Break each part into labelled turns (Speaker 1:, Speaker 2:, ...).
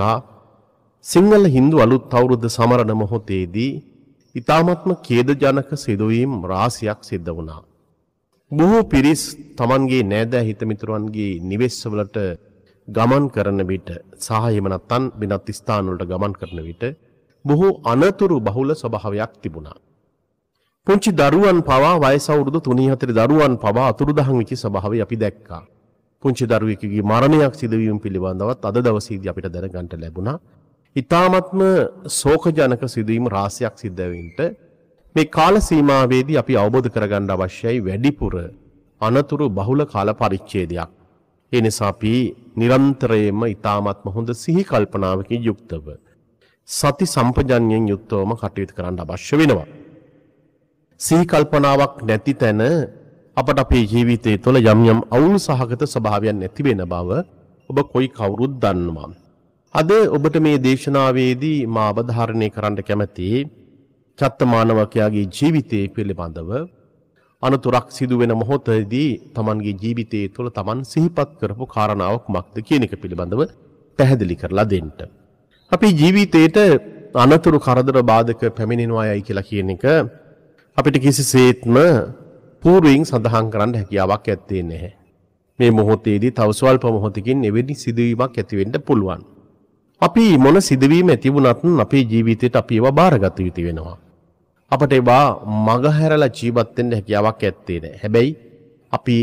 Speaker 1: තා සිංහල හින්දු අලුත් අවුරුද්ද සමරණ මොහොතේදී ඉතාමත්ම කේදජනක සිදුවීම් රාසියක් සිද්ධ වුණා. බොහෝ පිරිස් තමන්ගේ නෑදෑ හිතමිතුරුවන්ගේ නිවෙස්වලට ගමන් කරන විට සහයමනත්තන් වෙනත් ස්ථානවලට ගමන් කරන විට බොහෝ අනතුරු බහුල ස්වභාවයක් තිබුණා. පුංචි දරුවන් පවා වයසවුරුදු තුනී හතර දරුවන් පවා අතුරුදහන් විචි ස්වභාවය අපි දැක්කා. පුංචි දරුවකගේ මරණයක් සිදුවීම් පිළිබඳවත් අද දවසීද අපිට දැනගන්ට ලැබුණා. ඉතාමත්ම සෝකජනක සිදුවීම් රාසියක් සිද්ධවෙන්ට මේ කාල සීමාවේදී අපි අවබෝධ කරගණ්ඩ අවශ්‍යයි වැඩිපුර අනතුරු බහුල කාල පරිච්චේදයක්. එනිසාපී නිරන්තරයම ඉතාමත්ම හොඳ සිහිකල්පනාවකින් යුක්තව. සති සම්පජන්යෙන් යුත්තවම කටයුතු කරන්න අවශ්‍ය වෙනවා. සීකල්පනාවක් නැති තැන අපට අපේ ජීවිතය තුළ යම් යම් අවුල් සහගත ස්වභාවයන් ඇති වෙන බව ඔබ කොයි කවුරුත් දන්නවා. අද ඔබට මේ දේශනාවේදී මා අවධාරණය කරන්න කැමති චත්තමානවකයාගේ ජීවිතය පිළිබඳව අනතුරක් සිදුවෙන මොහොතදී තමන්ගේ ජීවිතය තුළ තමන් සිහිපත් කරපු කාරණාව කුමක්ද කියන එක පිළිබඳව පැහැදිලි කරලා දෙන්න. අපේ ජීවිතයට අනතුරු කරදර බාධක පැමිණෙනවා යයි කියලා කියන එක අපිට කිසිසේත්ම පූර්වයෙන් සඳහන් කරන්න හැකියාවක් ඇත්තේ නැහැ. මේ මොහොතේදී තව ස්වල්ප මොහොතකින් එවැනි සිදුවීමක් ඇති වෙන්න පුළුවන්. අපි මොන සිදුවීම ඇති වුණත් අපේ ජීවිතයට අපි ඒවා බාරගත යුතු වෙනවා. අපට ඒවා මගහැරලා ජීවත් වෙන්න හැකියාවක් ඇත්තේ නැහැ. හැබැයි අපි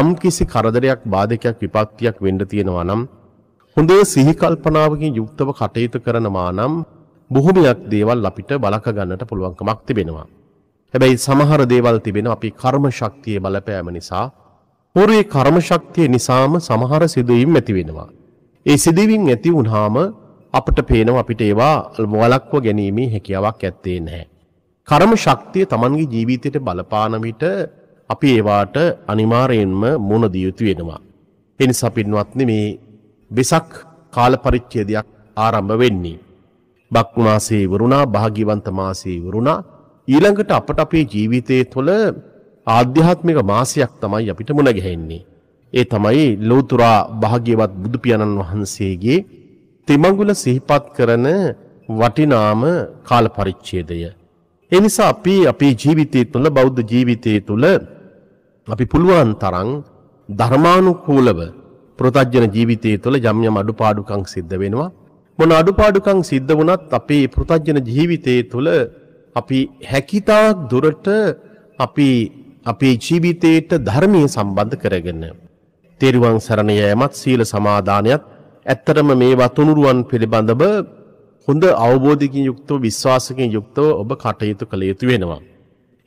Speaker 1: යම් කිසි කරදරයක් බාධකයක් විපත්තියක් වෙන්න තියෙනවා නම් හොඳ සිහි කල්පනාවකින් යුක්තව කටයුතු කරනවා නම් බොහොමයක් දේවල් අපිට බලක ගන්නට පුළුවන්කමක් තිබෙනවා. හැබැයි සමහර දේවල් තිබෙන අපි කර්ම ශක්තියේ බලපෑම නිසා පොරේ කර්ම ශක්තිය නිසාම සමහර සිදුවීම් ඇති වෙනවා. ඒ සිදුවීම් ඇති වුණාම අපට පේනවා අපිට ඒවා වලක්ව ගැනීමේ හැකියාවක් ඇත්තේ නැහැ. කර්ම ශක්තිය Tamanගේ ජීවිතයට බලපාන විට අපි ඒවාට අනිවාර්යයෙන්ම මුණ දිය යුතු වෙනවා. එනිසා පින්වත්නි මේ වෙසක් කාල පරිච්ඡේදයක් ආරම්භ වෙන්නේ. බක් මාසයේ වරුණා භාග්‍යවන්ත මාසයේ වරුණා ඊළඟට අපට අපේ ජීවිතය තුළ ආධ්‍යාත්මික මාසයක් තමයි අපිට මුණ ගැහෙන්නේ. ඒ තමයි ලෝතුරා භාග්‍යවත් බුදුපියාණන් වහන්සේගේ තිමඟුල සිහිපත් කරන වටිනාම කාල පරිච්ඡේදය. ඒ නිසා අපි අපේ ජීවිතය තුළ බෞද්ධ ජීවිතය තුළ අපි පුළුවන් තරම් ධර්මානුකූලව ප්‍රතජන ජීවිතය තුළ යම් යම් අඩුපාඩුකම් සිද්ධ වෙනවා. මොන අඩුපාඩුකම් සිද්ධ වුණත් අපේ ප්‍රතජන ජීවිතය තුළ අපි හැකිතාක් දුරට අපි අපේ ජීවිතයට ධර්මය සම්බන්ධ කරගන්න. තෙරුවන් සරණ යෑමත් සීල සමාධානයත් ඇත්තරම මේ වතුනුරුවන් පිළිබඳව හොඳ අවබෝධකින් යුක්තව විශ්වාසකින් යුක්තව ඔබ කටයුතු කළ යුතු වෙනවා.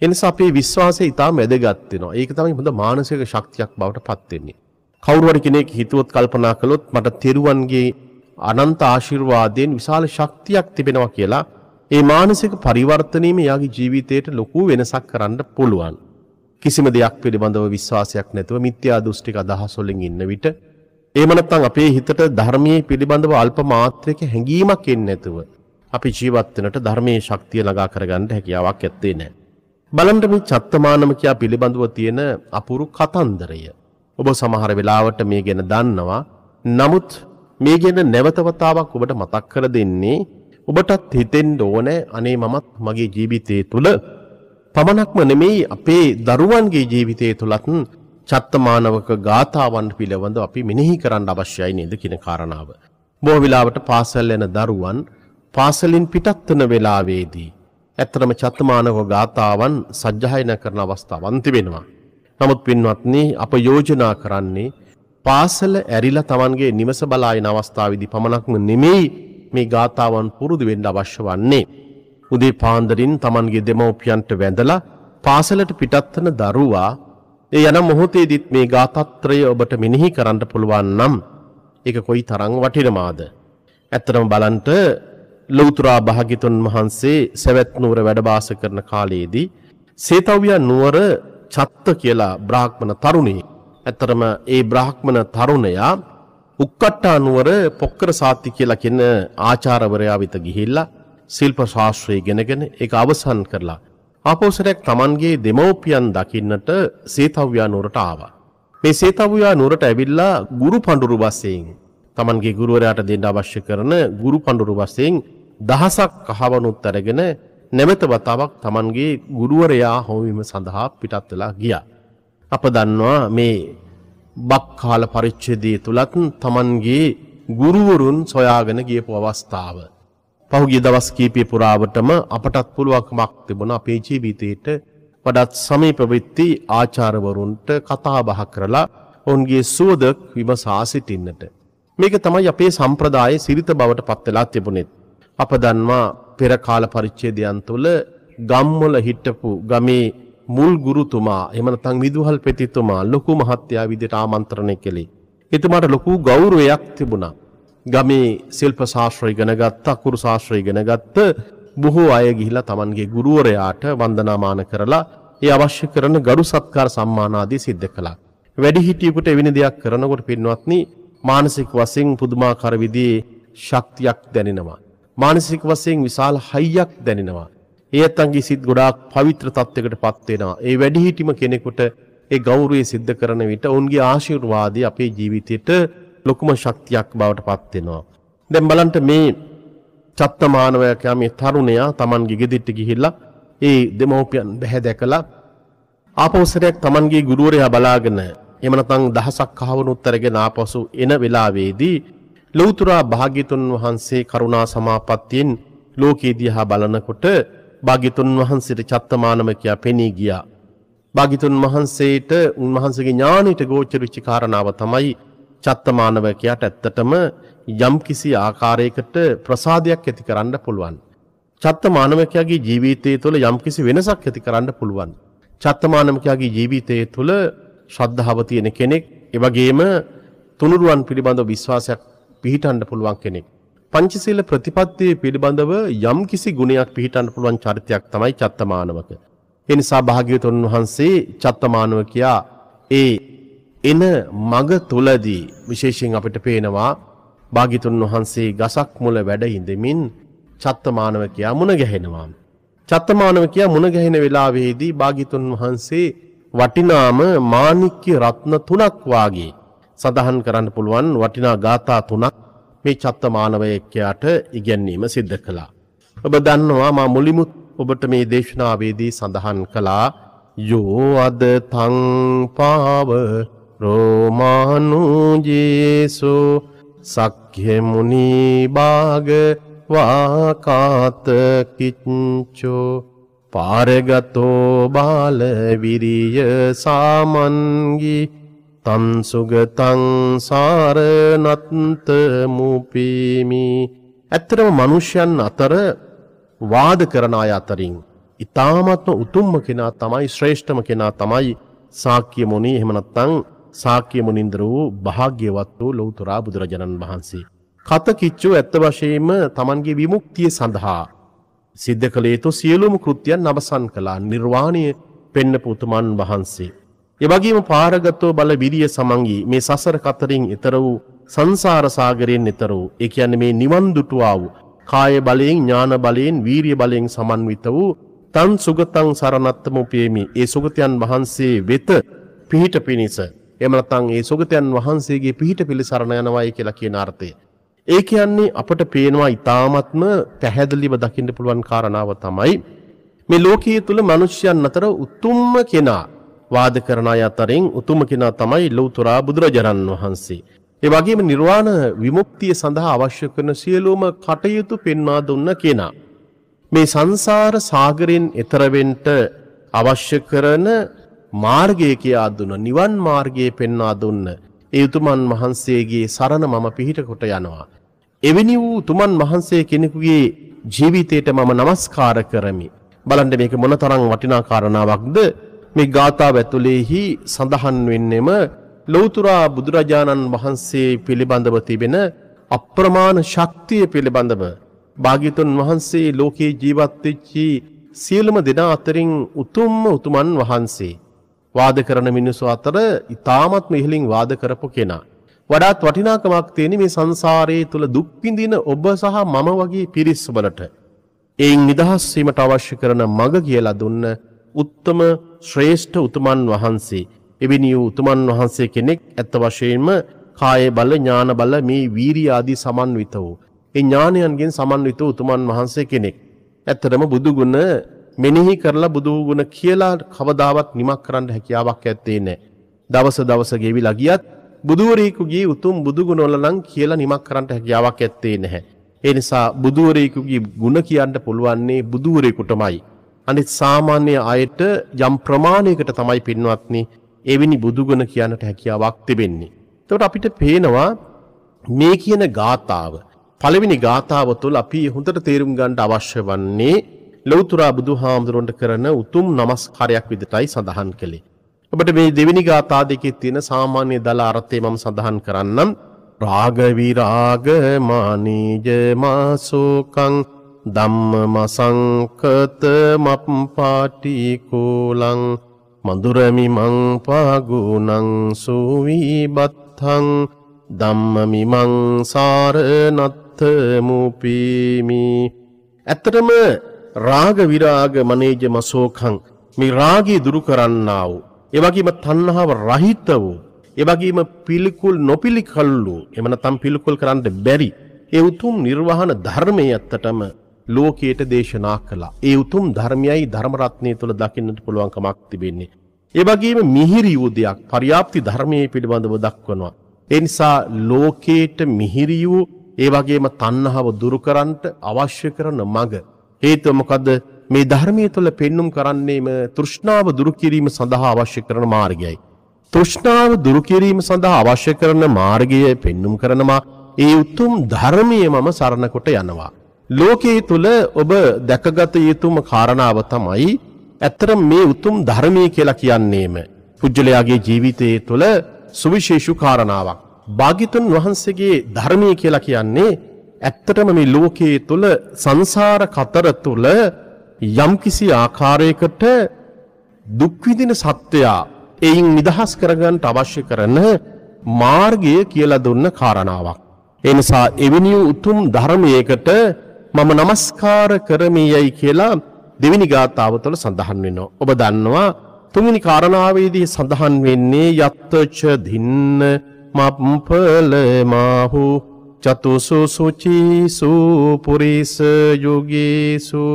Speaker 1: එනිසා අපේ විශ්වාසය ඉතාම වැදගත් වෙනවා. ඒක තමයි හොඳ මානසික ශක්තියක් බවට පත් වෙන්නේ. කවුරු හරි කෙනෙක් හිතුවොත් කල්පනා කළොත් මට තෙරුවන්ගේ අනන්ත ආශිර්වාදයෙන් විශාල ශක්තියක් තිබෙනවා කියලා ඒ මානසික පරිවර්තනීම යාගේ ජීවිතයට ලොකු වෙනසක් කරන්න පුළුවන්. කිසිම දෙයක් පිළිබඳව විශ්වාසයක් නැතුව මිත්‍යා දෘෂ්ටික අදහස් වලින් ඉන්න විට එහෙම නැත්නම් අපේ හිතට ධර්මයේ පිළිබඳව අල්ප මාත්‍රයක හැඟීමක් එන්නේ නැතුව අපි ජීවත් වෙනට ධර්මයේ ශක්තිය ළඟා කරගන්න හැකියාවක් ඇත්තේ නැහැ. බලන්න මේ චත්තමානම කියා පිළිබඳව තියෙන අපුරු කතන්දරය. ඔබ සමහර වෙලාවට මේ ගැන දන්නවා. නමුත් මේ ගැන නැවත වතාවක් ඔබට මතක් කර දෙන්නේ ඔබටත් හිතෙන්න ඕනේ අනේ මමත් මගේ ජීවිතයේ තුල පමණක්ම නෙමෙයි අපේ දරුවන්ගේ ජීවිතයේ තුලත් චත්තමානවක ගාතාවන් පිළිබඳ අපි මෙනෙහි කරන්න අවශ්‍යයි නේද කියන කාරණාව. බොහෝ වෙලාවට පාසල් යන දරුවන් පාසලින් පිටත් වන වෙලාවේදී ඇත්තම චත්තමානක ගාතාවන් සජ්ජායනා කරන අවස්ථාවන් තිබෙනවා. නමුත් පින්වත්නි අප යෝජනා කරන්නේ පාසල ඇරිලා Tamanගේ නිවස බලාගෙන අවස්ථාවේදී පමණක්ම නෙමෙයි මේ ගාථාවන් පුරුදු වෙන්න අවශ්‍ය වන්නේ. උදේ පාන්දරින් තමන්ගේ දෙමව්පියන්ට වැඳලා පාසලට පිටත්වන දරුවා ඒ යන මොහොතේදීත් මේ ගාතත්‍රය ඔබට මෙනෙහි කරන්න පුළුවන් නම් ඒක කොයි තරම් වටිනමාද. ඇත්තටම බලන්ට ලෞතුරා භාග්‍යතුන් වහන්සේ සවැත් නුවර වැඩවාස කරන කාලයේදී සේතව්‍ය නුවර චත්ත කියලා බ්‍රාහ්මණ තරුණිය. ඇත්තටම ඒ බ්‍රාහ්මණ තරුණයා උක්කට්ටානුවර පොක්කර සාති කියලා කියන ආචාරවරයා වෙත ගිහිල්ලා ශිල්ප ශාස්ත්‍රය ඉගෙනගෙන ඒක අවසන් කරලා ආපෝසරයක් Tamanගේ දෙමව්පියන් දකින්නට සේතව්‍යා නුවරට ආවා. මේ සේතව්‍යා නුවරට ඇවිල්ලා ගුරු පඬුරු වශයෙන් Tamanගේ ගුරුවරයාට දෙන්න අවශ්‍ය කරන ගුරු පඬුරු වශයෙන් දහසක් කහවණුත් අරගෙන නැමෙත වතාවක් Tamanගේ ගුරුවරයා හොවීම සඳහා පිටත් වෙලා ගියා. අප දන්නවා මේ බක්කාල පරිච්ඡේදයේ තුලත් තමන්ගේ ගුරුවරුන් සොයාගෙන ගියපු අවස්ථාව. පහුගිය දවස් කීපය පුරාවටම අපටත් පුළුවන්කමක් තිබුණා අපේ ජීවිතේට වඩාත් සමීප වෙtti ආචාර්යවරුන්ට කතා බහ කරලා ඔවුන්ගේ සුවද විමසා සිටින්නට. මේක තමයි අපේ සම්ප්‍රදායේ සිරිත බවට පත් වෙලා තිබුණේ. අප දන්වා පෙර කාල පරිච්ඡේදයන් තුළ ගම්වල හිටපු ගමේ මුල් ගුරුතුමා එහෙම නැත්නම් විදුහල් පෙතිතුමා ලොකු මහත්තයා විදිහට ආමන්ත්‍රණය කළේ. එතුමාට ලොකු ගෞරවයක් තිබුණා. ගමේ ශිල්ප ශාස්ත්‍රය ඉගෙන ගත්ත, අකුරු ශාස්ත්‍රය ඉගෙන ගත්ත බොහෝ අය ගිහිලා Tamanගේ ගුරුවරයාට වන්දනාමාන කරලා ඒ අවශ්‍ය කරන ගරු සත්කාර සම්මාන ආදී සිද්ධ කළා. වැඩිහිටියෙකුට එවැනි දෙයක් කරනකොට පින්වත්නි මානසික වශයෙන් පුදුමාකාර විදිහේ ශක්තියක් දැනෙනවා. මානසික වශයෙන් විශාල හයියක් දැනෙනවා. ඒ ඇත්තන්ගේ සිත් ගොඩාක් පවිත්‍ර තත්වයකට පත් වෙනවා. ඒ වැඩිහිටිම කෙනෙකුට ඒ ගෞරවය සිද්ධ කරන විට ඔවුන්ගේ ආශිර්වාදය අපේ ජීවිතයට ලොකුම ශක්තියක් බවට පත් වෙනවා. දැන් බලන්න මේ චත්තමානවයා මේ තරුණයා Tamanගේ ගෙදෙට්ට ගිහිල්ලා ඒ දෙමෝපියන් බැහැ දැකලා ආපෞසරයක් Tamanගේ ගුරුවරයා බලාගෙන එහෙම නැත්නම් දහසක් කහවණුත් අරගෙන ආපසු එන වෙලාවේදී ලෞතුරා භාග්‍යතුන් වහන්සේ කරුණා සමාපත්තියෙන් ලෝකේ දිහා බලනකොට භාගිතුන් වහන්සේට චත්තමානමකයා පෙනී ගියා. භාගිතුන් වහන්සේට උන්වහන්සගේ ඥානයට ගෝචරවිච්චි කාරණාව තමයි චත්තමානවකයාට ඇත්තටම යම් කිසි ආකාරයකට ප්‍රසාධයක් ඇති කරන්න පුළුවන්. චත්තමානවකයාගේ ජීවිතය තුළ යම් කිසි වෙනසක් ඇති කරන්න පුළුවන්. චත්තමානමකයාගේ ජීවිතය තුළ ශ්‍රද්ධාව තියෙන කෙනෙක් එවගේම තුනුරුවන් පිළිබඳව විශ්වාසයක් පිහිටන්න පුළුවන් කෙනෙක්. පංචශීල ප්‍රතිපත්තියේ පිළිබඳව යම් කිසි ගුණයක් පිහිටන්න පුළුවන් චරිතයක් තමයි චත්තමානවක. ඒ නිසා භාග්‍යවතුන් වහන්සේ චත්තමානව කියා ඒ එන මග තුලදී විශේෂයෙන් අපිට පේනවා භාග්‍යතුන් වහන්සේ ගසක් මුල වැඩ ඉඳමින් චත්තමානව කියා මුණ ගැහෙනවා. චත්තමානව කියා මුණ ගැහෙන වෙලාවේදී භාග්‍යතුන් වහන්සේ වටිනාම මාණික්ක රත්න තුනක් වාගේ සඳහන් කරන්න පුළුවන් වටිනා ගාථා තුනක් මේ චත්ත මානවයක්කයාට ඉගැන්වීම සිද්ධ කළා. ඔබ දන්නවා මා මුලිමුත් ඔබට මේ දේශනාවේදී සඳහන් කළා යෝ අද තංපාව රෝමානුජේසු සක්්‍යමුණීභාග වාකාතකිච්චෝ පාරගතෝ බාලවිරිය සාමන්ගී තන් සුගතං සාරණත්ත මුපීමි ඇත්තටම මිනිසයන් අතර වාද කරන අය අතරින් ඊ타මත්ම උතුම්ම කෙනා තමයි ශ්‍රේෂ්ඨම කෙනා තමයි සාක්‍ය මුනි එහෙම නැත්නම් සාක්‍ය මුනින්දර වූ භාග්‍යවත් වූ ලෞතර බුදුරජාණන් වහන්සේ කත කිච්චු ඇත්ත වශයෙන්ම Tamanගේ විමුක්තිය සඳහා සිද්ධ කළ යුතු සියලුම කෘත්‍යයන් අවසන් කළා නිර්වාණය පෙන්න පුතුමන් වහන්සේ එවගේම පාරගතෝ බල විරිය සමංගී මේ සසර කතරින් ඈතර වූ සංසාර සාගරයෙන් ඈතර වූ ඒ කියන්නේ මේ නිවන් දුටුවා වූ කාය බලයෙන් ඥාන බලයෙන් වීරිය බලයෙන් සමන්විත වූ තන් සුගතං සරණත්තම උපේමි ඒ සුගතයන් වහන්සේ වෙත පිහිට පිනිස එහෙම නැත්නම් ඒ සුගතයන් වහන්සේගේ පිහිට පිළිසරණ යනවායි කියලා කියන අර්ථය. ඒ කියන්නේ අපට පේනවා ඊ타මත්ම පැහැදිලිව දකින්න පුළුවන් කාරණාව තමයි මේ ලෝකයේ තුල මිනිස්යන් අතර උතුම්ම කෙනා වාද කරන අය අතරින් උතුම කෙනා තමයි ලෞතර බුදුරජාණන් වහන්සේ. ඒ වගේම නිර්වාණ විමුක්තිය සඳහා අවශ්‍ය කරන සියලුම කටයුතු පෙන්වා දුන්න කෙනා. මේ සංසාර සාගරයෙන් එතර අවශ්‍ය කරන මාර්ගය කියා දුන්න නිවන් මාර්ගය පෙන්වා දුන්න ඒ උතුමන් වහන්සේගේ සරණ මම පිහිට කොට යනවා. එවැනි වූ උතුමන් වහන්සේ කෙනෙකුගේ ජීවිතයට මම নমස්කාර කරමි. බලන්න මේක මොනතරම් වටිනා කාරණාවක්ද මේ ගාථාව ඇතුළෙහි සඳහන් වෙන්නෙම ලෞතුරා බුදුරජාණන් වහන්සේ පිළිබඳව තිබෙන අප්‍රමාණ ශක්තිය පිළිබඳව භාග්‍යතුන් වහන්සේ ලෝකේ ජීවත් වෙච්චි සියලුම දෙනා අතරින් උතුම්ම උතුමන් වහන්සේ වාද කරන මිනිස්සු අතර ඊ타මත්ම ඉහළින් වාද කරපු කෙනා වඩාත් වටිනාකමක් තියෙන මේ සංසාරයේ තුල දුක් විඳින ඔබ සහ මම වගේ පිරිස් වලට එයින් නිදහස් වීමට අවශ්‍ය කරන මඟ කියලා දුන්න උත්තම ශ්‍රේෂ්ඨ උතුමන් වහන්සේ. එවැනි වූ උතුමන් වහන්සේ කෙනෙක් ඇත්ත වශයෙන්ම කාය බල ඥාන බල මේ වීරිය ආදී සමන්විත වූ. ඒ ඥානයන්ගෙන් සමන්විත උතුමන් වහන්සේ කෙනෙක්. ඇත්තටම බුදු ගුණ මෙනෙහි කරලා බුදු ගුණ කියලා කවදාවත් නිමක් කරන්න හැකියාවක් ඇත්තේ නැහැ. දවස දවස ගෙවිලා ගියත් බුදුවරයෙකුගේ උතුම් බුදු ගුණවල නම් කියලා නිමක් කරන්න හැකියාවක් ඇත්තේ නැහැ. ඒ නිසා බුදුවරයෙකුගේ ගුණ කියන්න පුළුවන්නේ බුදුවරයෙකුටමයි. අනිත් සාමාන්‍ය අයට යම් ප්‍රමාණයකට තමයි පින්වත්නි එවැනි බුදුගුණ කියන්නට හැකියාවක් තිබෙන්නේ. එතකොට අපිට පේනවා මේ කියන ගාතාව පළවෙනි ගාතාව තුළ අපි හොඳට තේරුම් ගන්න අවශ්‍ය වන්නේ ලෞතර බුදුහාමුදුරන්ට කරන උතුම් নমස්කාරයක් විදිහටයි සඳහන් කළේ. ඔබට මේ දෙවෙනි ගාථා දෙකේ තියෙන සාමාන්‍ය දල අර්ථය මම සඳහන් කරන්නම්. රාග විරාග මානීජ මාසෝකං ධම්ම මසංකත මප්පාටි කෝලං මඳුරමි මං පාගුණං සූවී බත්හං ධම්මමි මං සාරනත්ත මුපීමි ඇත්තටම රාග විරාග මනේජ මසෝකං මේ රාගය දුරු කරන්නා වූ ඒ වගේම තණ්හාව රහිත වූ ඒ වගේම පිළිකුල් නොපිළිකල්ලු එමනතම් පිළිකුල් කරන්න බැරි ඒ උතුම් නිර්වාණ ධර්මයේ ඇත්තටම ලෝකයට දේශනා කළා. ඒ උතුම් ධර්මයයි ධර්මරත්නය තුළ දකින්නට පුළුවන්කමක් තිබෙන්නේ. එවගේම මිහිරි වූ දෙයක් පරියාප්ති ධර්මයේ පිළිබඳව දක්වනවා. එනිසා ලෝකයට මිහිරි වූ ඒ වගේම තණ්හාව දුරු කරන්නට අවශ්‍ය කරන මඟ. හේතුව මොකද මේ ධර්මය තුළ පෙන්නුම් කරන්නේම තෘෂ්ණාව දුරුකිරීම සඳහා අවශ්‍ය කරන මාර්ගයයි. තෘෂ්ණාව දුරුකිරීම සඳහා අවශ්‍ය කරන මාර්ගය පෙන්නුම් කරනවා ඒ උතුම් ධර්මය මම සරණකොට යනවා. ලෝකයේ තුල ඔබ දැකගත යුතුම කාරණාව තමයි ඇත්තට මේ උතුම් ධර්මය කියලා කියන්නේම පුජ්‍යලයාගේ ජීවිතයේ තුල සුවිශේෂු කාරණාවක්. භාග්‍යතුන් වහන්සේගේ ධර්මය කියලා කියන්නේ ඇත්තටම මේ ලෝකයේ තුල සංසාර කතර තුල යම්කිසි ආකාරයකට දුක් විඳින සත්වයා එයින් නිදහස් කරගන්න අවශ්‍ය කරන මාර්ගය කියලා දුන්න කාරණාවක්. එනිසා එවැනි උතුම් ධර්මයකට මම নমස්කාර කරමි යයි කියලා දෙවෙනි ගාථාව තුළ සඳහන් වෙනවා. ඔබ දන්නවා තුන්වෙනි කාරණාවේදී සඳහන් වෙන්නේ යත්තච දින්න මප්පල මාහු චතුසු සුචිසු පුරිස යෝගීසු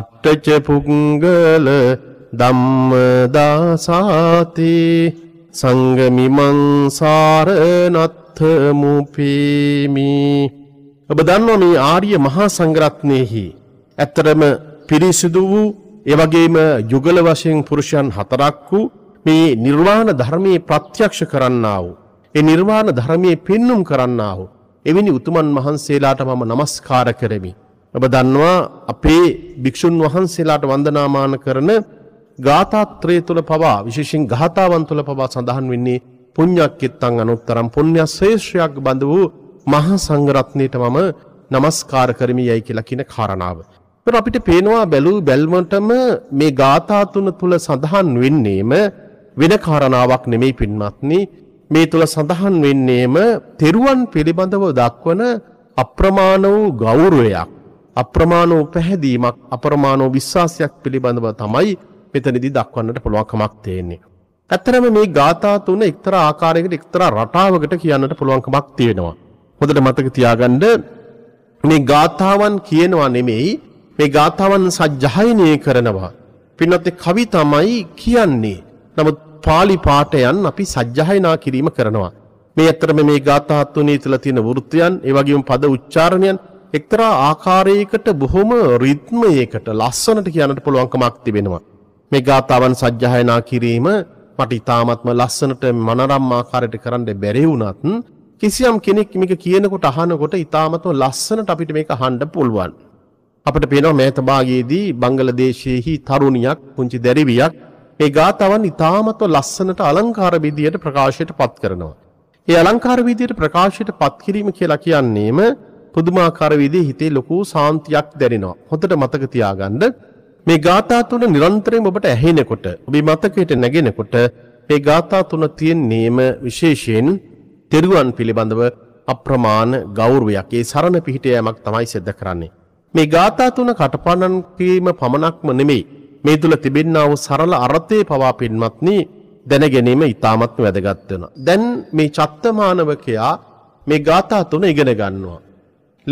Speaker 1: අට්ඨච පුංගල ධම්ම දාසාති සංගමිමං සාරණත්ථ මුපීමි ඔබ දන්නවා මේ ආර්ය මහා සංග්‍රත්නයෙහි ඇත්තරම පිරිසිදු වූ එවගේම යුගල වශයෙන් පුරුෂයන් හතරක් වූ මේ නිර්වාණ ධර්මයේ ප්‍රත්‍යක්ෂ කරන්නා වූ ඒ නිර්වාණ ධර්මයේ පෙන්눔 කරන්නා වූ එවැනි උතුමන් වහන්සේලාට මම নমස්කාර කරමි. ඔබ දන්නවා අපේ භික්ෂුන් වහන්සේලාට වන්දනාමාන කරන ගාථාත්‍රය තුල පවා විශේෂයෙන් ගාථාවන් තුල පවා සඳහන් වෙන්නේ පුඤ්ඤක්කිට්ටං අනුත්තරම් පුණ්‍ය ශේෂ්ත්‍රයක් බඳ වූ මහා සංඝරත්නයට මම নমස්කාර කරමි යයි කියලා කියන කාරණාව. ඒත් අපිට පේනවා බැලූ බැල්මටම මේ ගාථා තුන තුල සඳහන් වෙන්නේම වෙන කාරණාවක් නෙමෙයි පින්වත්නි. මේ තුල සඳහන් වෙන්නේම තෙරුවන් පිළිබඳව දක්වන අප්‍රමාණ වූ ගෞරවයක් අප්‍රමාණ වූ පැහැදීමක් අප්‍රමාණ වූ විශ්වාසයක් පිළිබඳව තමයි මෙතනදී දක්වන්නට පුළුවන්කමක් තියෙන්නේ. ඇත්තරම මේ ගාථා තුන එක්තරා ආකාරයකට එක්තරා රටාවකට කියන්නට පුළුවන්කමක් තියෙනවා. හොඳට මතක තියාගන්න මේ ගාථාවන් කියනවා නෙමෙයි මේ ගාථාවන් සජ්ජායනය කරනවා. පින්වත් කවි තමයි කියන්නේ. නමුත් පාලි පාඨයන් අපි සජ්ජායනා කිරීම කරනවා. මේ ඇත්තටම මේ ගාථා තුනේ තුල තියෙන වෘත්තයන්, ඒ වගේම පද උච්චාරණයන් එක්තරා ආකාරයකට බොහොම රිද්මයකට ලස්සනට කියන්නට පුළුවන්කමක් තිබෙනවා. මේ ගාථාවන් සජ්ජායනා කිරීම මට ඉතාමත්ම ලස්සනට මනරම් ආකාරයට කරන්න බැරි වුණත් කිසියම් කෙනෙක් මේක කියනකොට අහනකොට ඉතාමත්ම ලස්සනට අපිට මේක හණ්ඩ පුළුවන්. අපට පේනවා මෑතභාගයේදී බංගලදේශයෙහි තරුණියක් පුංචි දැරිවියක් ඒ ගාතවන් ඉතාමත්ව ලස්සනට අලංකාර විදියට ප්‍රකාශයට පත් කරනවා. ඒ අලංකාර විදියට ප්‍රකාශයට පත් කිරීම කියලා කියන්නේම පුදුමාකාර විදිහේ හිතේ ලොකු සාන්තියක් දැනෙනවා. හොඳට මතක තියාගන්න මේ ගාථා තුන නිරන්තරයෙන් ඔබට ඇහෙනකොට ඔබේ මතකයට නැගෙනකොට මේ ගාථා තුන තියෙන්නේම විශේෂයෙන් තෙරුවන් පිළිබඳව අප්‍රමාණ ගෞරවයක් ඒ සරණ පිහිට යෑමක් තමයි සිද්ධ කරන්නේ. මේ ගාථා තුන කටපාඩම් කිරීම පමණක්ම නෙමෙයි මේ තුල තිබෙනා වූ සරල අර්ථය පවා පින්වත්නි දැන ගැනීම ඉතාමත් වැදගත් වෙනවා. දැන් මේ චත්තමානවකයා මේ ගාථා තුන ඉගෙන ගන්නවා.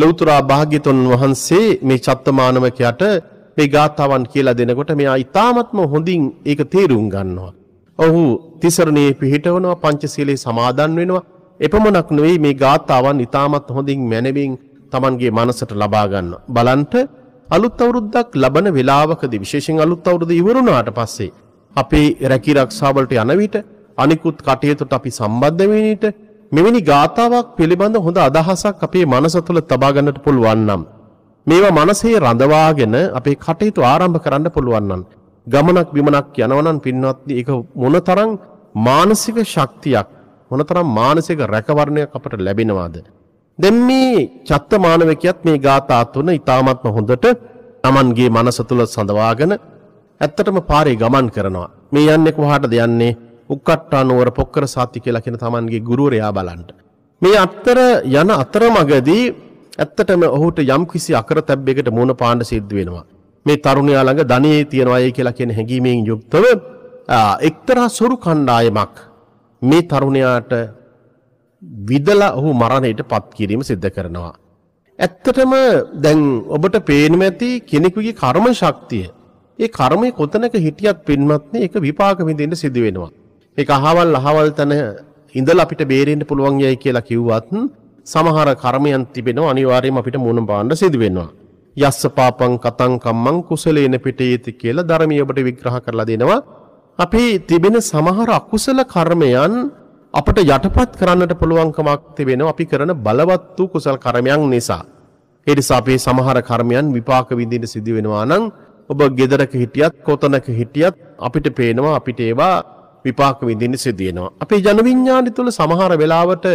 Speaker 1: ලෞතර භාග්‍යතුන් වහන්සේ මේ චත්තමානවකයාට මේ ගාථාවන් කියලා දෙනකොට මෙයා ඉතාමත්ම හොඳින් ඒක තේරුම් ගන්නවා. ඔහු තිසරණයේ පිහිටවනවා පංචශීලයේ සමාදන් වෙනවා එපමණක් නෙවෙයි මේ ගාථාවන් ඉතාමත් හොඳින් මැනවින් Tamanගේ මනසට ලබා ගන්න. බලන්ට අලුත් අවුරුද්දක් ලබන වේලාවකදී විශේෂයෙන් අලුත් අවුරුද්ද ඉවරුණාට පස්සේ අපේ රැකී ආරක්ෂාවලට යන විට අනිකුත් කටයුතුට අපි සම්බන්ධ වෙන විට මෙවැනි ගාතාවක් පිළිබඳ හොඳ අදහසක් අපේ මනස තුළ තබා ගන්නට පුළුවන් නම් මේවා මනසේ රඳවාගෙන අපේ කටයුතු ආරම්භ කරන්න පුළුවන් නම් ගමනක් බිමනක් යනවා නම් පින්වත්නි ඒක මොනතරම් මානසික ශක්තියක් මොනතරම් මානසික රැකවරණයක් අපට ලැබෙනවාද. දැන් මේ චත්ත මානවකයත් මේ ගාථා තුන ඉතාමත්ම හොඳට Tamanගේ මනස තුල සඳවාගෙන ඇත්තටම පාරේ ගමන් කරනවා. මේ යන්නේ කොහාටද යන්නේ? උක්කට්ටා නුවර පොක්කර සාති කියලා කියන Tamanගේ ගුරුවරයා බලන්න. මේ අතර යන අතරමඟදී ඇත්තටම ඔහුට යම්කිසි අකරතැබ්බයකට මුණ පාන්න සිද්ධ වෙනවා. මේ තරුණයා ළඟ ධනෙ තියනවායි කියලා කියන හැඟීමෙන් යුක්තව එක්තරා සොරු කණ්ඩායමක් මේ තරුණයාට විදලා ඔහු මරණයට පත් කිරීම සිද්ධ කරනවා. ඇත්තටම දැන් ඔබට පේනම ඇති කෙනෙකුගේ කර්ම ශක්තිය. ඒ කර්මය කොතනක හිටියත් පින්වත්නි ඒක විපාක විඳින්න සිදු වෙනවා. ඒක අහවල් අහවල් තන ඉඳලා අපිට බේරෙන්න පුළුවන් යයි කියලා කිව්වත් සමහර කර්මයන් තිබෙනවා අනිවාර්යයෙන්ම අපිට මුණ පාන්න සිදු වෙනවා. යස්ස පාපං කතං කම්මං කුසලේන පිටේති කියලා ධර්මයේ ඔබට විග්‍රහ කරලා දෙනවා. අපේ තිබෙන සමහර අකුසල කර්මයන් අපට යටපත් කරන්නට පුළුවන්කමක් තිබෙනවා අපි කරන බලවත් වූ කුසල් කර්මයන් නිසා. ඒ නිසා අපේ සමහර කර්මයන් විපාක විඳින්න සිදු වෙනවා නම් ඔබ ගෙදරක හිටියත් කොතනක හිටියත් අපිට පේනවා අපිට ඒවා විපාක විඳින්න සිදු වෙනවා. අපේ ජන විඥානය තුළ සමහර වෙලාවට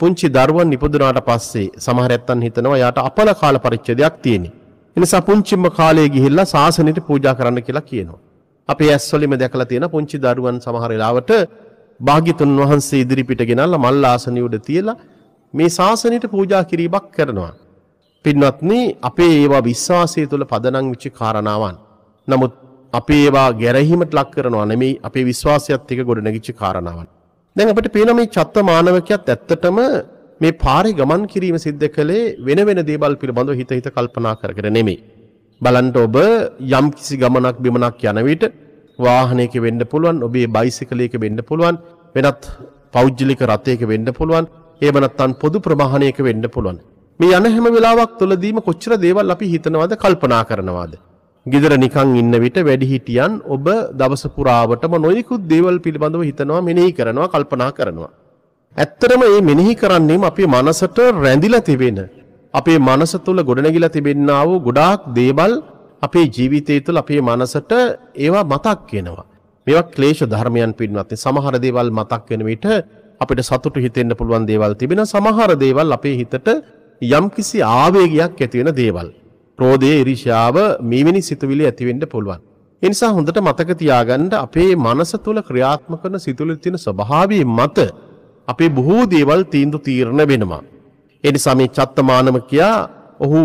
Speaker 1: පුංචි දරුවන් ඉපදුනාට පස්සේ සමහර ඇත්තන් හිතනවා යාට අපල කාල පරිච්ඡේදයක් තියෙන්නේ. එනිසා පුංචිම කාලේ ගිහිල්ලා සාසනෙට පූජා කරන්න කියලා කියනවා. අපේ ඇස්වලිම දැකලා තියෙන පුංචි දරුවන් සමහර වෙලාවට භාග්‍යතුන් වහන්සේ ඉදිරිපිට ගෙනල්ලා මල් ආසනිය උඩ තියලා මේ ශාසනයට පූජා කිරීමක් කරනවා. පින්වත්නි අපේ ඒවා විශ්වාසය තුළ පදනම් වෙච්ච කාරණාවන්. නමුත් අපේ ඒවා ගැරහීමට ලක් කරනවා නෙමෙයි අපේ විශ්වාසයත් එක්ක ගොඩනැගිච්ච කාරණාවන්. දැන් අපිට පේන මේ චත්ත මානවකයාත් ඇත්තටම මේ පාරේ ගමන් කිරීම සිද්ධ කළේ වෙන වෙන දේවල් පිළිබඳව හිත හිත කල්පනා කරගෙන නෙමෙයි. බලන්ට ඔබ යම් කිසි ගමනක් බිමනක් යන විට වාහනයක වෙන්න පුළුවන් ඔබේ බයිසිකලයක වෙන්න පුළුවන් වෙනත් පෞද්ගලික රථයක වෙන්න පුළුවන් එහෙම නැත්නම් පොදු ප්‍රවාහනයක වෙන්න පුළුවන් මේ යන හැම වෙලාවක් තුළදීම කොච්චර දේවල් අපි හිතනවද කල්පනා කරනවද ගෙදර නිකන් ඉන්න විට වැඩිහිටියන් ඔබ දවස පුරාවටම නොයෙකුත් දේවල් පිළිබඳව හිතනවා මෙනෙහි කරනවා කල්පනා කරනවා ඇත්තරම මේ මෙනෙහි කරන්නේම අපේ මනසට රැඳිලා තිබෙන අපේ මනස තුළ ගොඩනැගිලා තිබෙන්නා වූ ගොඩාක් දේවල් අපේ ජීවිතය තුළ අපේ මනසට ඒවා මතක් වෙනවා. මේවා ක්ලේශ ධර්මයන් පින්වත්නි. සමහර දේවල් මතක් වෙන විට අපිට සතුටු හිතෙන්න පුළුවන් දේවල් තිබෙන සමහර දේවල් අපේ හිතට යම්කිසි ආවේගයක් ඇති වෙන දේවල්. ක්‍රෝධය, ඊර්ෂ්‍යාව, මීවිනි සිතුවිලි ඇති වෙන්න පුළුවන්. ඒ නිසා හොඳට මතක තියාගන්න අපේ මනස තුළ ක්‍රියාත්මක කරන සිතුවිලි තියෙන ස්වභාවය මත අපේ බොහෝ දේවල් තීන්දුව තීරණ වෙනවා. ඒ නිසා මේ චත්තමානම කියා ඔහු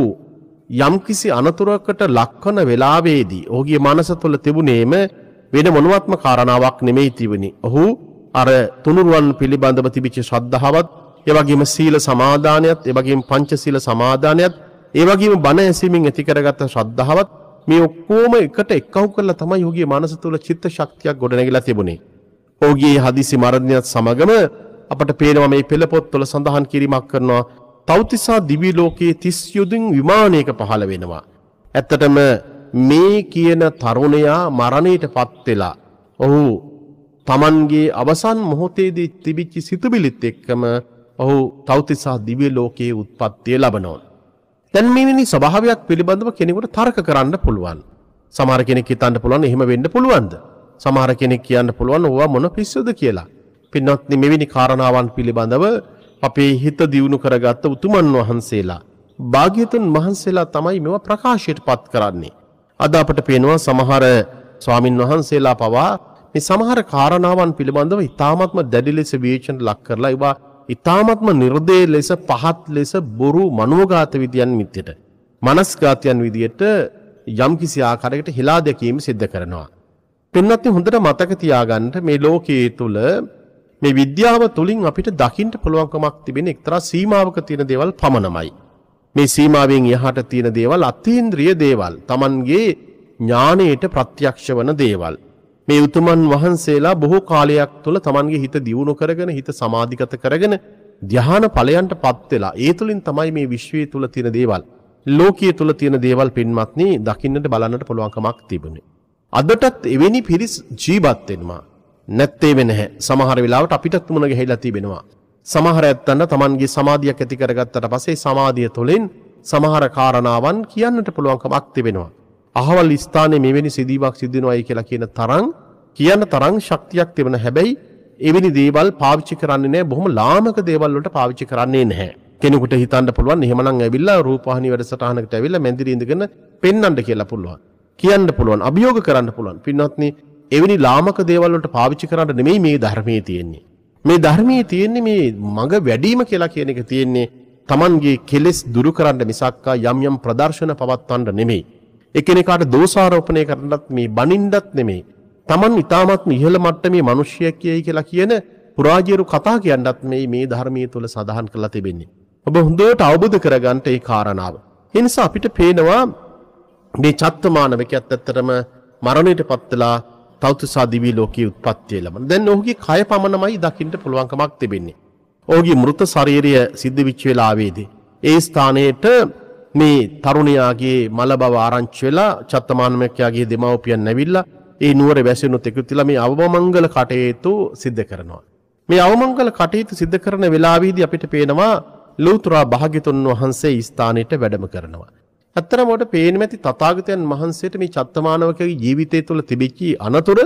Speaker 1: යම්කිසි අනතුරකට ලක්වන වෙලාවේදී ඔහුගේ මනස තුළ තිබුණේම වෙන මොනවත්ම කාරණාවක් නෙමෙයි තිබුණේ. ඔහු අර තුනුරුවන් පිළිබඳව තිබිච්ච ශ්‍රද්ධාවත්, ඒ වගේම සීල සමාදානයත්, ඒ වගේම පංචශීල සමාදානයත්, ඒ වගේම බණ ඇසීමෙන් ඇති කරගත්ත ශ්‍රද්ධාවත් මේ ඔක්කොම එකට එකහුව කරලා තමයි ඔහුගේ මනස තුළ චිත්ත ශක්තියක් ගොඩනැගිලා තිබුණේ. ඔහුගේ හදිසි මරණයත් සමගම අපට පේනවා මේ පෙළ පොත්වල සඳහන් කිරීමක් කරනවා තෞතිසා දිවි ලෝකයේ 30 යුදින් විමානයක පහළ වෙනවා. ඇත්තටම මේ කියන තරුණයා මරණයටපත් වෙලා ඔහු Tamanගේ අවසන් මොහොතේදී තිබිච්ච සිතුවිලිත් එක්කම ඔහු තෞතිසා දිව්‍ය ලෝකයේ උත්පත්තිය ලබනවා. දැන් මේවෙනි ස්වභාවයක් පිළිබඳව කෙනෙකුට තර්ක කරන්න පුළුවන්. සමහර කෙනෙක් හිතන්න පුළුවන් එහෙම වෙන්න පුළුවන්ද? සමහර කෙනෙක් කියන්න පුළුවන් ඕවා මොන පිස්සුද කියලා. පින්වත්නි මෙවැනි කාරණාවන් පිළිබඳව අපේ හිත දියුණු කරගත්ත උතුමන් වහන්සේලා. භාග්‍යතුන් වහන්සේලා තමයි මෙවා ප්‍රකාශයට පත් කරන්නේ. අද අපට පේනවා සමහර ස්වාමින් වහන්සේලා පවා මේ සමහර කාරණාවන් පිළිබඳව ඉතාමත්ම දැඩි ලෙස විවේචන ලක් කරලා ඒවා ඉතාමත්ම නිර්දය ලෙස පහත් ලෙස බොරු මනෝගාත විදියන් මිත්‍යට. මනස්ගාතයන් විදියට යම්කිසි ආකාරයකට හෙලා දැකීම සිද්ධ කරනවා. පින්නත්ති හොඳට මතක තියාගන්න මේ ලෝකයේ තුල මේ විද්‍යාව තුළින් අපිට දකිින්ට පුළුවන්කමක් තිබෙන එක්තරා සීමාවක තියෙන දේවල් පමණමයි. මේ සීමාවෙන් යහට තියෙන දේවල් අත්තීන්ද්‍රිය දේවල් තමන්ගේ ඥානයට ප්‍රත්‍යක්ෂ වන දේවල්. මේ උතුමන් වහන්සේලා බොහෝ කාලයක් තුළ තමන්ගේ හිත දියුණු කරගෙන හිත සමාධිකත කරගෙන ධ්‍යාන පලයන්ට පත්වෙලා ඒ තුළින් තමයි මේ විශ්වය තුළ තියෙන දේවල් ලෝකයේ තුළ තියෙන දේවල් පින්මත්නී දකින්නට බලන්නට පුළුවන්කමක් තිබුණේ. අදටත් එවැනි පිරිස් ජීවත්වෙනවා නැත්තේ වෙනහැ සමහර වෙලාවට අපිටත් මුණ ගෙහිලා තිබෙනවා. සමහර ඇත්තන්න තමන්ගේ සමාධියක් ඇති කරගත්තට පසේ සමාධිය තුළින් සමහර කාරණාවන් කියන්නට පුළුවන්කමක් තිබෙනවා. අහවල් ස්ථානය මෙවැනි සිදීමක් සිදෙනවායි කියලා කියන තරං කියන්න තරං ශක්තියක් තිබෙන හැබැයි එවැනි දේවල් පාවිච්චි කරන්නේ නෑ බොහොම ලාමක දේවල්ලට පාවිච්චි කරන්නේ නැහැ. කෙනෙකුට හිතන්න පුළුවන් එහෙමනම් ඇවිල්ලා රූපවාහිනී වැඩසටහනකට ඇවිල්ලා මැදිරි ඉඳගෙන පෙන්වන්න කියලා පුළුවන්. කියන්න පුළුවන් අභියෝග කරන්න පුළුවන්. පින්වත්නි එවැනි ලාමක දේවල් වලට පාවිච්චි කරන්න නෙමෙයි මේ ධර්මයේ තියෙන්නේ. මේ ධර්මයේ තියෙන්නේ මේ මඟ වැඩිම කියලා කියන එක තියෙන්නේ Tamanගේ කෙලෙස් දුරු කරන්න මිසක්කා යම් යම් ප්‍රදර්ශන පවත්වන්න නෙමෙයි. එකිනෙකාට දෝෂාරෝපණය කරන්නත් මේ බනින්නත් නෙමෙයි. Taman ඊටාත්ම ඉහළ මට්ටමේ මිනිසියෙක් කියයි කියලා කියන පුරාජේරු කතා කියන්නත් මේ මේ ධර්මයේ තුල සඳහන් කරලා තිබෙන්නේ. ඔබ හොඳට අවබෝධ කරගන්න ඒ කාරණාව. ඒ නිසා අපිට පේනවා මේ චත්තමානවකයත් ඇත්තටම මරණයට පත්ලා තෞතුසා දිවී ලෝකයේ උත්පත්තිය ලබන. දැන් ඔහුගේ කය පමණමයි දකින්න පුළුවන්කමක් තිබෙන්නේ. ඔහුගේ මృత ශරීරය සිද්ධ විච්ච වෙලාවේදී ඒ ස්ථානයේට මේ තරුණයාගේ මල බව ආරංචි වෙලා චත්තමානමකයාගේ දෙමව්පියන් නැවිලා ඒ නුවර වැසෙනුත් එකතුලා මේ අවමංගල කටයුතු සිද්ධ කරනවා. මේ අවමංගල කටයුතු සිද්ධ කරන වෙලාවේදී අපිට පේනවා ලෞතර භාග්‍යතුන් වහන්සේ ස්ථානෙට වැඩම කරනවා. ඇත්තරම ඔට පේනමැති තථාගතයන් වහන්සේට මේ චත්තමානවකගේ ජීවිතය තුළ තිබිච්චි අනතුර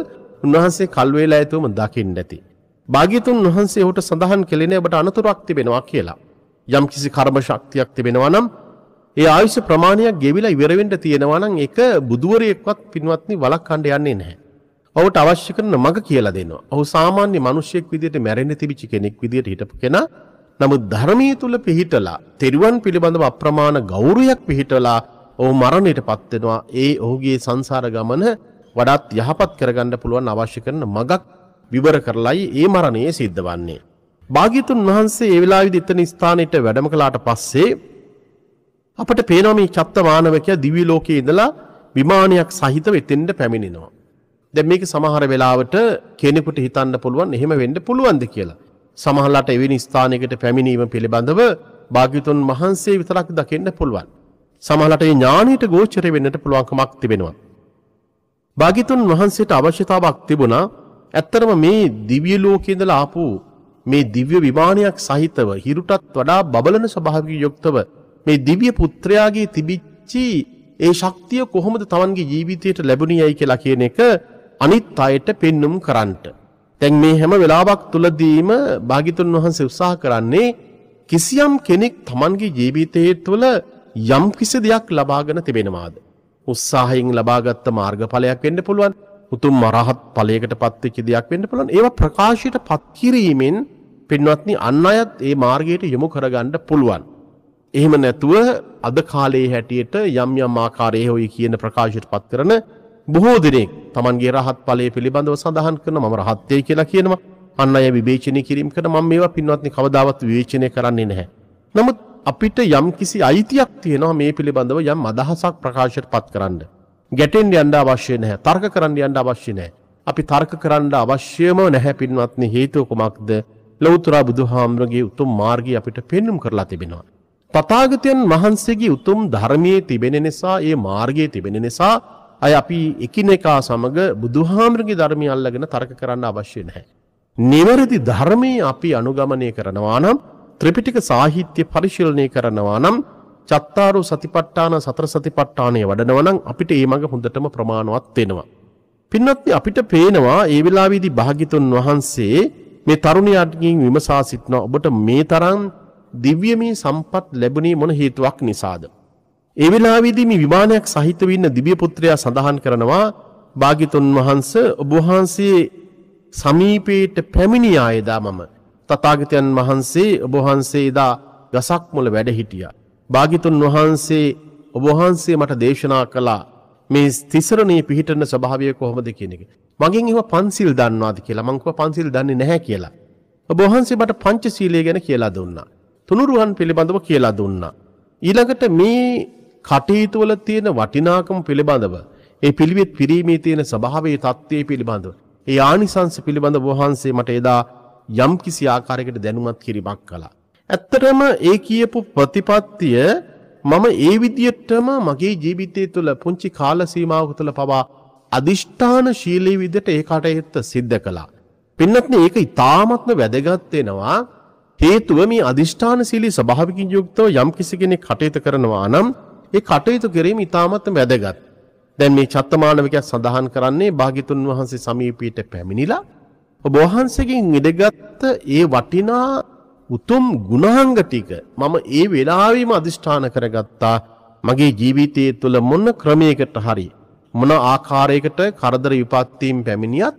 Speaker 1: උන්වහන්සේ කල් වේලා ඇතුවම දකින්න ඇති. භාග්‍යතුන් වහන්සේ ඔහුට සඳහන් කෙලෙනේ ඔබට අනතුරක් තිබෙනවා කියලා. යම්කිසි කර්ම ශක්තියක් තිබෙනවා නම් ඒ ආයුෂ ප්‍රමාණයක් ගෙවිලා ඉවර වෙන්න තියෙනවා නම් ඒක බුදුවරයෙක්වත් පින්වත්නි වළක්වන්න යන්නේ නැහැ. ඔහුට අවශ්‍ය කරන මඟ කියලා දෙනවා. ඔහු සාමාන්‍ය මිනිසියෙක් විදිහට මැරෙන්න තිබිච්ච කෙනෙක් විදිහට හිටපු කෙනා නමුත් ධර්මයේ තුල පිහිටලා තෙරුවන් පිළිබඳව අප්‍රමාණ ගෞරවයක් පිහිටලා ඔහු මරණයට පත් වෙනවා. ඒ ඔහුගේ සංසාර ගමන වඩාත් යහපත් කරගන්න පුළුවන් අවශ්‍ය කරන මගක් විවර කරලයි ඒ මරණය සිද්ධ වන්නේ. භාග්‍යතුන් වහන්සේ ඒ වෙලාවේදී එතන ස්ථානෙට වැඩම කළාට පස්සේ අපට පේනවා මේ චත්ත මානවකයා දිව්‍ය ලෝකයේ ඉඳලා විමානයක් සහිතව එතෙන්ට පැමිණෙනවා. දැන් මේක සමහර වෙලාවට කෙනෙකුට හිතන්න පුළුවන් එහෙම වෙන්න පුළුවන්ද කියලා. සමහලට එවැනි ස්ථානයකට පැමිණීම පිළිබඳව භාග්‍යතුන් වහන්සේ විතරක් දකින්න පුළුවන්. සමහලට ඥානීට ගෝචර වෙන්නට පුළුවන්කමක් තිබෙනවා. භාගිතුන් වහන්සේට අවශ්‍යතාවක් තිබුණා ඇත්තරම මේ දිවිය ලෝකේදල ආපු මේ දිව්‍ය විමානයක් සහිතව හිරුටත් වඩා බබලන ස්වභාවක යුක්තව මේ දිව්‍ය පුත්‍රයාගේ තිබිච්චි ඒ ශක්තිය කොහොමද තමන්ගේ ජීවිතයට ලැබුණියයි කියලා කියන එක අනිත් අයට පෙන්눔 කරන්නට දැන් මේ හැම වෙලාවක් තුලදීම භාගිතුන් වහන්සේ උත්සාහ කරන්නේ කිසියම් කෙනෙක් Tamanගේ ජීවිතයේ තුළ යම් කිසි දෙයක් ලබාගෙන තිබෙනවාද? උත්සාහයෙන් ලබාගත් මාර්ගඵලයක් වෙන්න පුළුවන්. උතුම් මරහත් ඵලයකට පත්වෙච්ච දෙයක් වෙන්න පුළුවන්. ඒවා ප්‍රකාශයට පත් කිරීමෙන් පින්වත්නි අන් අයත් ඒ මාර්ගයට යොමු කරගන්න පුළුවන්. එහෙම නැතුව අද කාලයේ හැටියට යම් යම් ආකාරයේ ඔය කියන ප්‍රකාශයට පත් කරන බොහෝ දෙනෙක් තමන්ගේ රහත් ඵලයේ පිළිබඳව සඳහන් කරන මම රහත්ය කියලා කියනවා. අන්න අය විවේචනය කිරීම කරන මම මේවා පින්වත්නි කවදාවත් විවේචනය කරන්නේ නැහැ. නමුත් අපිට යම් කිසි අයිතියක් තියෙනවා මේ පිළිබඳව යම් අදහසක් ප්‍රකාශයටපත් කරන්න. ගැටෙන්න යන්න අවශ්‍ය නැහැ. තර්ක කරන්න යන්න අවශ්‍ය නැහැ. අපි තර්ක කරන්න අවශ්‍යම නැහැ පින්වත්නි හේතුව කුමක්ද? ලෞතර බුදුහාමරගේ උතුම් මාර්ගය අපිට පෙන්눔 කරලා තිබෙනවා. තථාගතයන් වහන්සේගේ උතුම් ධර්මයේ තිබෙන නිසා, ඒ මාර්ගයේ තිබෙන නිසා අය අපි එකිනෙකා සමග බුදුහාමරගේ ධර්මය අල්ලගෙන තර්ක කරන්න අවශ්‍ය නැහැ. නිවැරදි ධර්මයේ අපි අනුගමනය කරනවා නම් ත්‍රිපිටික සාහිත්‍ය පරිශීලනය කරනවා නම් චත්තාරු සතිපට්ඨාන සතර සතිපට්ඨානය වඩනවා නම් අපිට ඒ මඟ හොඳටම ප්‍රමාණවත් වෙනවා. පින්වත්නි අපිට පේනවා ඒ වෙලාවේදී භාග්‍යතුන් වහන්සේ මේ තරුණයාටකින් විමසා සිටන ඔබට මේ තරම් දිව්‍යමය සම්පත් ලැබුණේ මොන හේතුවක් නිසාද? ඒ වෙලාවේදී මේ විමානයක් සහිතව ඉන්න දිව්‍ය පුත්‍රයා සඳහන් කරනවා භාග්‍යතුන් වහන්ස ඔබ වහන්සේ සමීපයට පැමිණියා එදා මම තථාගතයන් වහන්සේ ඔබ වහන්සේ එදා ගසක් මුල වැඩ හිටියා භාග්‍යතුන් වහන්සේ ඔබ වහන්සේ මට දේශනා කළා මේ තිසරණේ පිහිටන ස්වභාවය කොහොමද කියන එක. මගෙන් ඒව පන්සිල් දන්නවාද කියලා මං කිව්වා පන්සිල් දන්නේ නැහැ කියලා. ඔබ වහන්සේ මට පංචශීලයේ ගැන කියලා දුන්නා. තුනුරුවන් පිළිබඳව කියලා දුන්නා. ඊළඟට මේ කටයුතුවල තියෙන වටිනාකම පිළිබඳව ඒ පිළිවෙත් පිරීමේ තියෙන ස්වභාවයේ தත්ත්වයේ පිළිබඳව ඒ ආනිසංස පිළිබඳව වහන්සේ මට එදා යම් කිසි ආකාරයකට දැනුමත් කිරීමක් කළා. ඇත්තටම ඒ කියපු ප්‍රතිපත්තිය මම ඒ විදිහටම මගේ ජීවිතය තුළ පුංචි කාල සීමාවක තුළ පවා අදිෂ්ඨාන ශීලී විදිහට ඒ කටයුත්ත සිද්ධ කළා. පින්නත්නේ ඒක ඉතාමත්ම වැදගත් වෙනවා. හේතුව මේ අදිෂ්ඨාන ශීලී ස්වභාවිකින් යුක්තව යම් කිසි කෙනෙක් කටයුතු කරනවා නම් ඒ කටයුතු කිරීම ඉතාමත් වැදගත්. දැන් මේ චත්තමානවකයා සඳහන් කරන්නේ භාගිතුන් වහන්සේ සමීපීට පැමිණිලා ඔබ වහන්සේගෙන් ඉඳගත් ඒ වටිනා උතුම් ගුණාංග ටික මම ඒ වෙලාවෙම අදිෂ්ඨාන කරගත්තා මගේ ජීවිතයේ තුළ මොන ක්‍රමයකට හරි මොන ආකාරයකට කරදර විපත්තීම් පැමිණියත්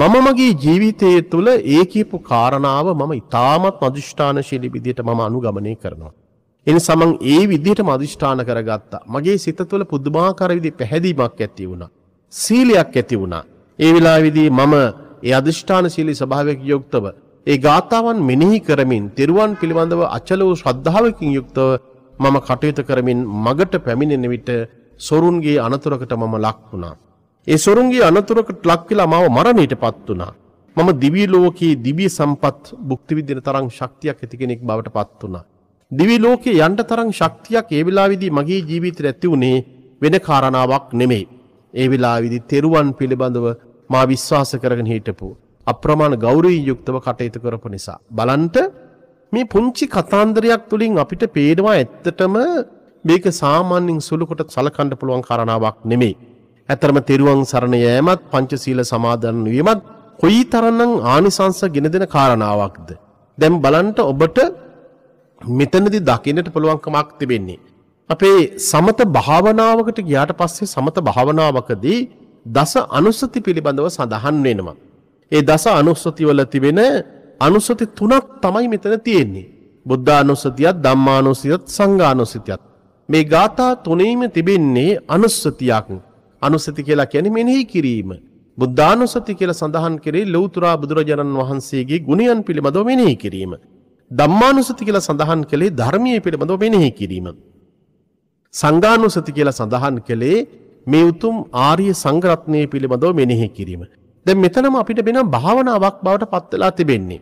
Speaker 1: මම මගේ ජීවිතයේ තුළ ඒ කියපු කාරණාව මම ඉතාමත් අදිෂ්ඨානශීලී විදිහට මම අනුගමනය කරනවා එනිසා මං ඒ විදිහටම අදිෂ්ඨාන කරගත්තා. මගේ සිත තුළ පුදුමාකාර විදිහේ පැහැදීමක් ඇති වුණා. සීලයක් ඇති වුණා. ඒ වෙලාවේදී මම ඒ අදිෂ්ඨාන සීලී ස්වභාවයක යුක්තව ඒ ගාතාවන් මෙනෙහි කරමින් තිරුවන් පිළිබඳව අචල වූ ශ්‍රද්ධාවකින් යුක්තව මම කටයුතු කරමින් මගට පැමිණෙන විට සොරුන්ගේ අනතුරකට මම ලක් වුණා. ඒ සොරුන්ගේ අනතුරකට ලක් වෙලා මාව මරණයටපත් වුණා. මම දිව්‍ය ලෝකයේ දිව්‍ය සම්පත් භුක්ති විඳින තරම් ශක්තියක් ඇති කෙනෙක් බවට පත් වුණා. දිවි ලෝකේ යන්න තරම් ශක්තියක් ඒ වෙලාවේදී මගේ ජීවිතේ ඇති උනේ වෙන කාරණාවක් නෙමෙයි. ඒ වෙලාවේදී තෙරුවන් පිළිබඳව මා විශ්වාස කරගෙන හිටපු අප්‍රමාණ ගෞරවී යුක්තව කටයුතු කරපු නිසා බලන්ට මේ පුංචි කතාන්දරයක් තුලින් අපිට පේනවා ඇත්තටම මේක සාමාන්‍යයෙන් සුළුකොට සලකන්න පුළුවන් කාරණාවක් නෙමෙයි. ඇත්තරම තෙරුවන් සරණ යෑමත් පංචශීල සමාදන් වීමත් කොයිතරම්නම් ආනිසංස ගෙන දෙන කාරණාවක්ද? දැන් බලන්න ඔබට මෙතනදි දකින්නට පුළුවන්කමක් තිබෙන්නේ. අපේ සමත භාවනාවකට ගියාට පස්සේ සමත භාවනාවකදී දස අනුස්සති පිළිබඳව සඳහන් වෙනවා. ඒ දස අනුස්සති වල තිබෙන අනුස්සති තුනක් තමයි මෙතන තියෙන්නේ. බුද්ධ අනුස්සතියත් ධම්මානුස්සතියත් සංඝානුස්සතියත්. මේ ගාථා තුනේම තිබෙන්නේ අනුස්සතියක්. අනුස්සති කියලා කියන්නේ මෙනෙහි කිරීම. බුද්ධානුස්සති කියලා සඳහන් කරේ ලෞතර බුදුරජාණන් වහන්සේගේ ගුණයන් පිළිබඳව මෙනෙහි කිරීම. ධම්මානුසති කියලා සඳහන් කළේ ධර්මයේ පිළිබඳව මෙනෙහි කිරීම. සංඝානුසති කියලා සඳහන් කළේ මේ උතුම් ආර්ය සංග්‍රත්නය පිළිබඳව මෙනෙහි කිරීම. දැ මෙතනම අපිට වෙන භාවනාවක් බවට පත්වෙලා තිබෙන්නේ.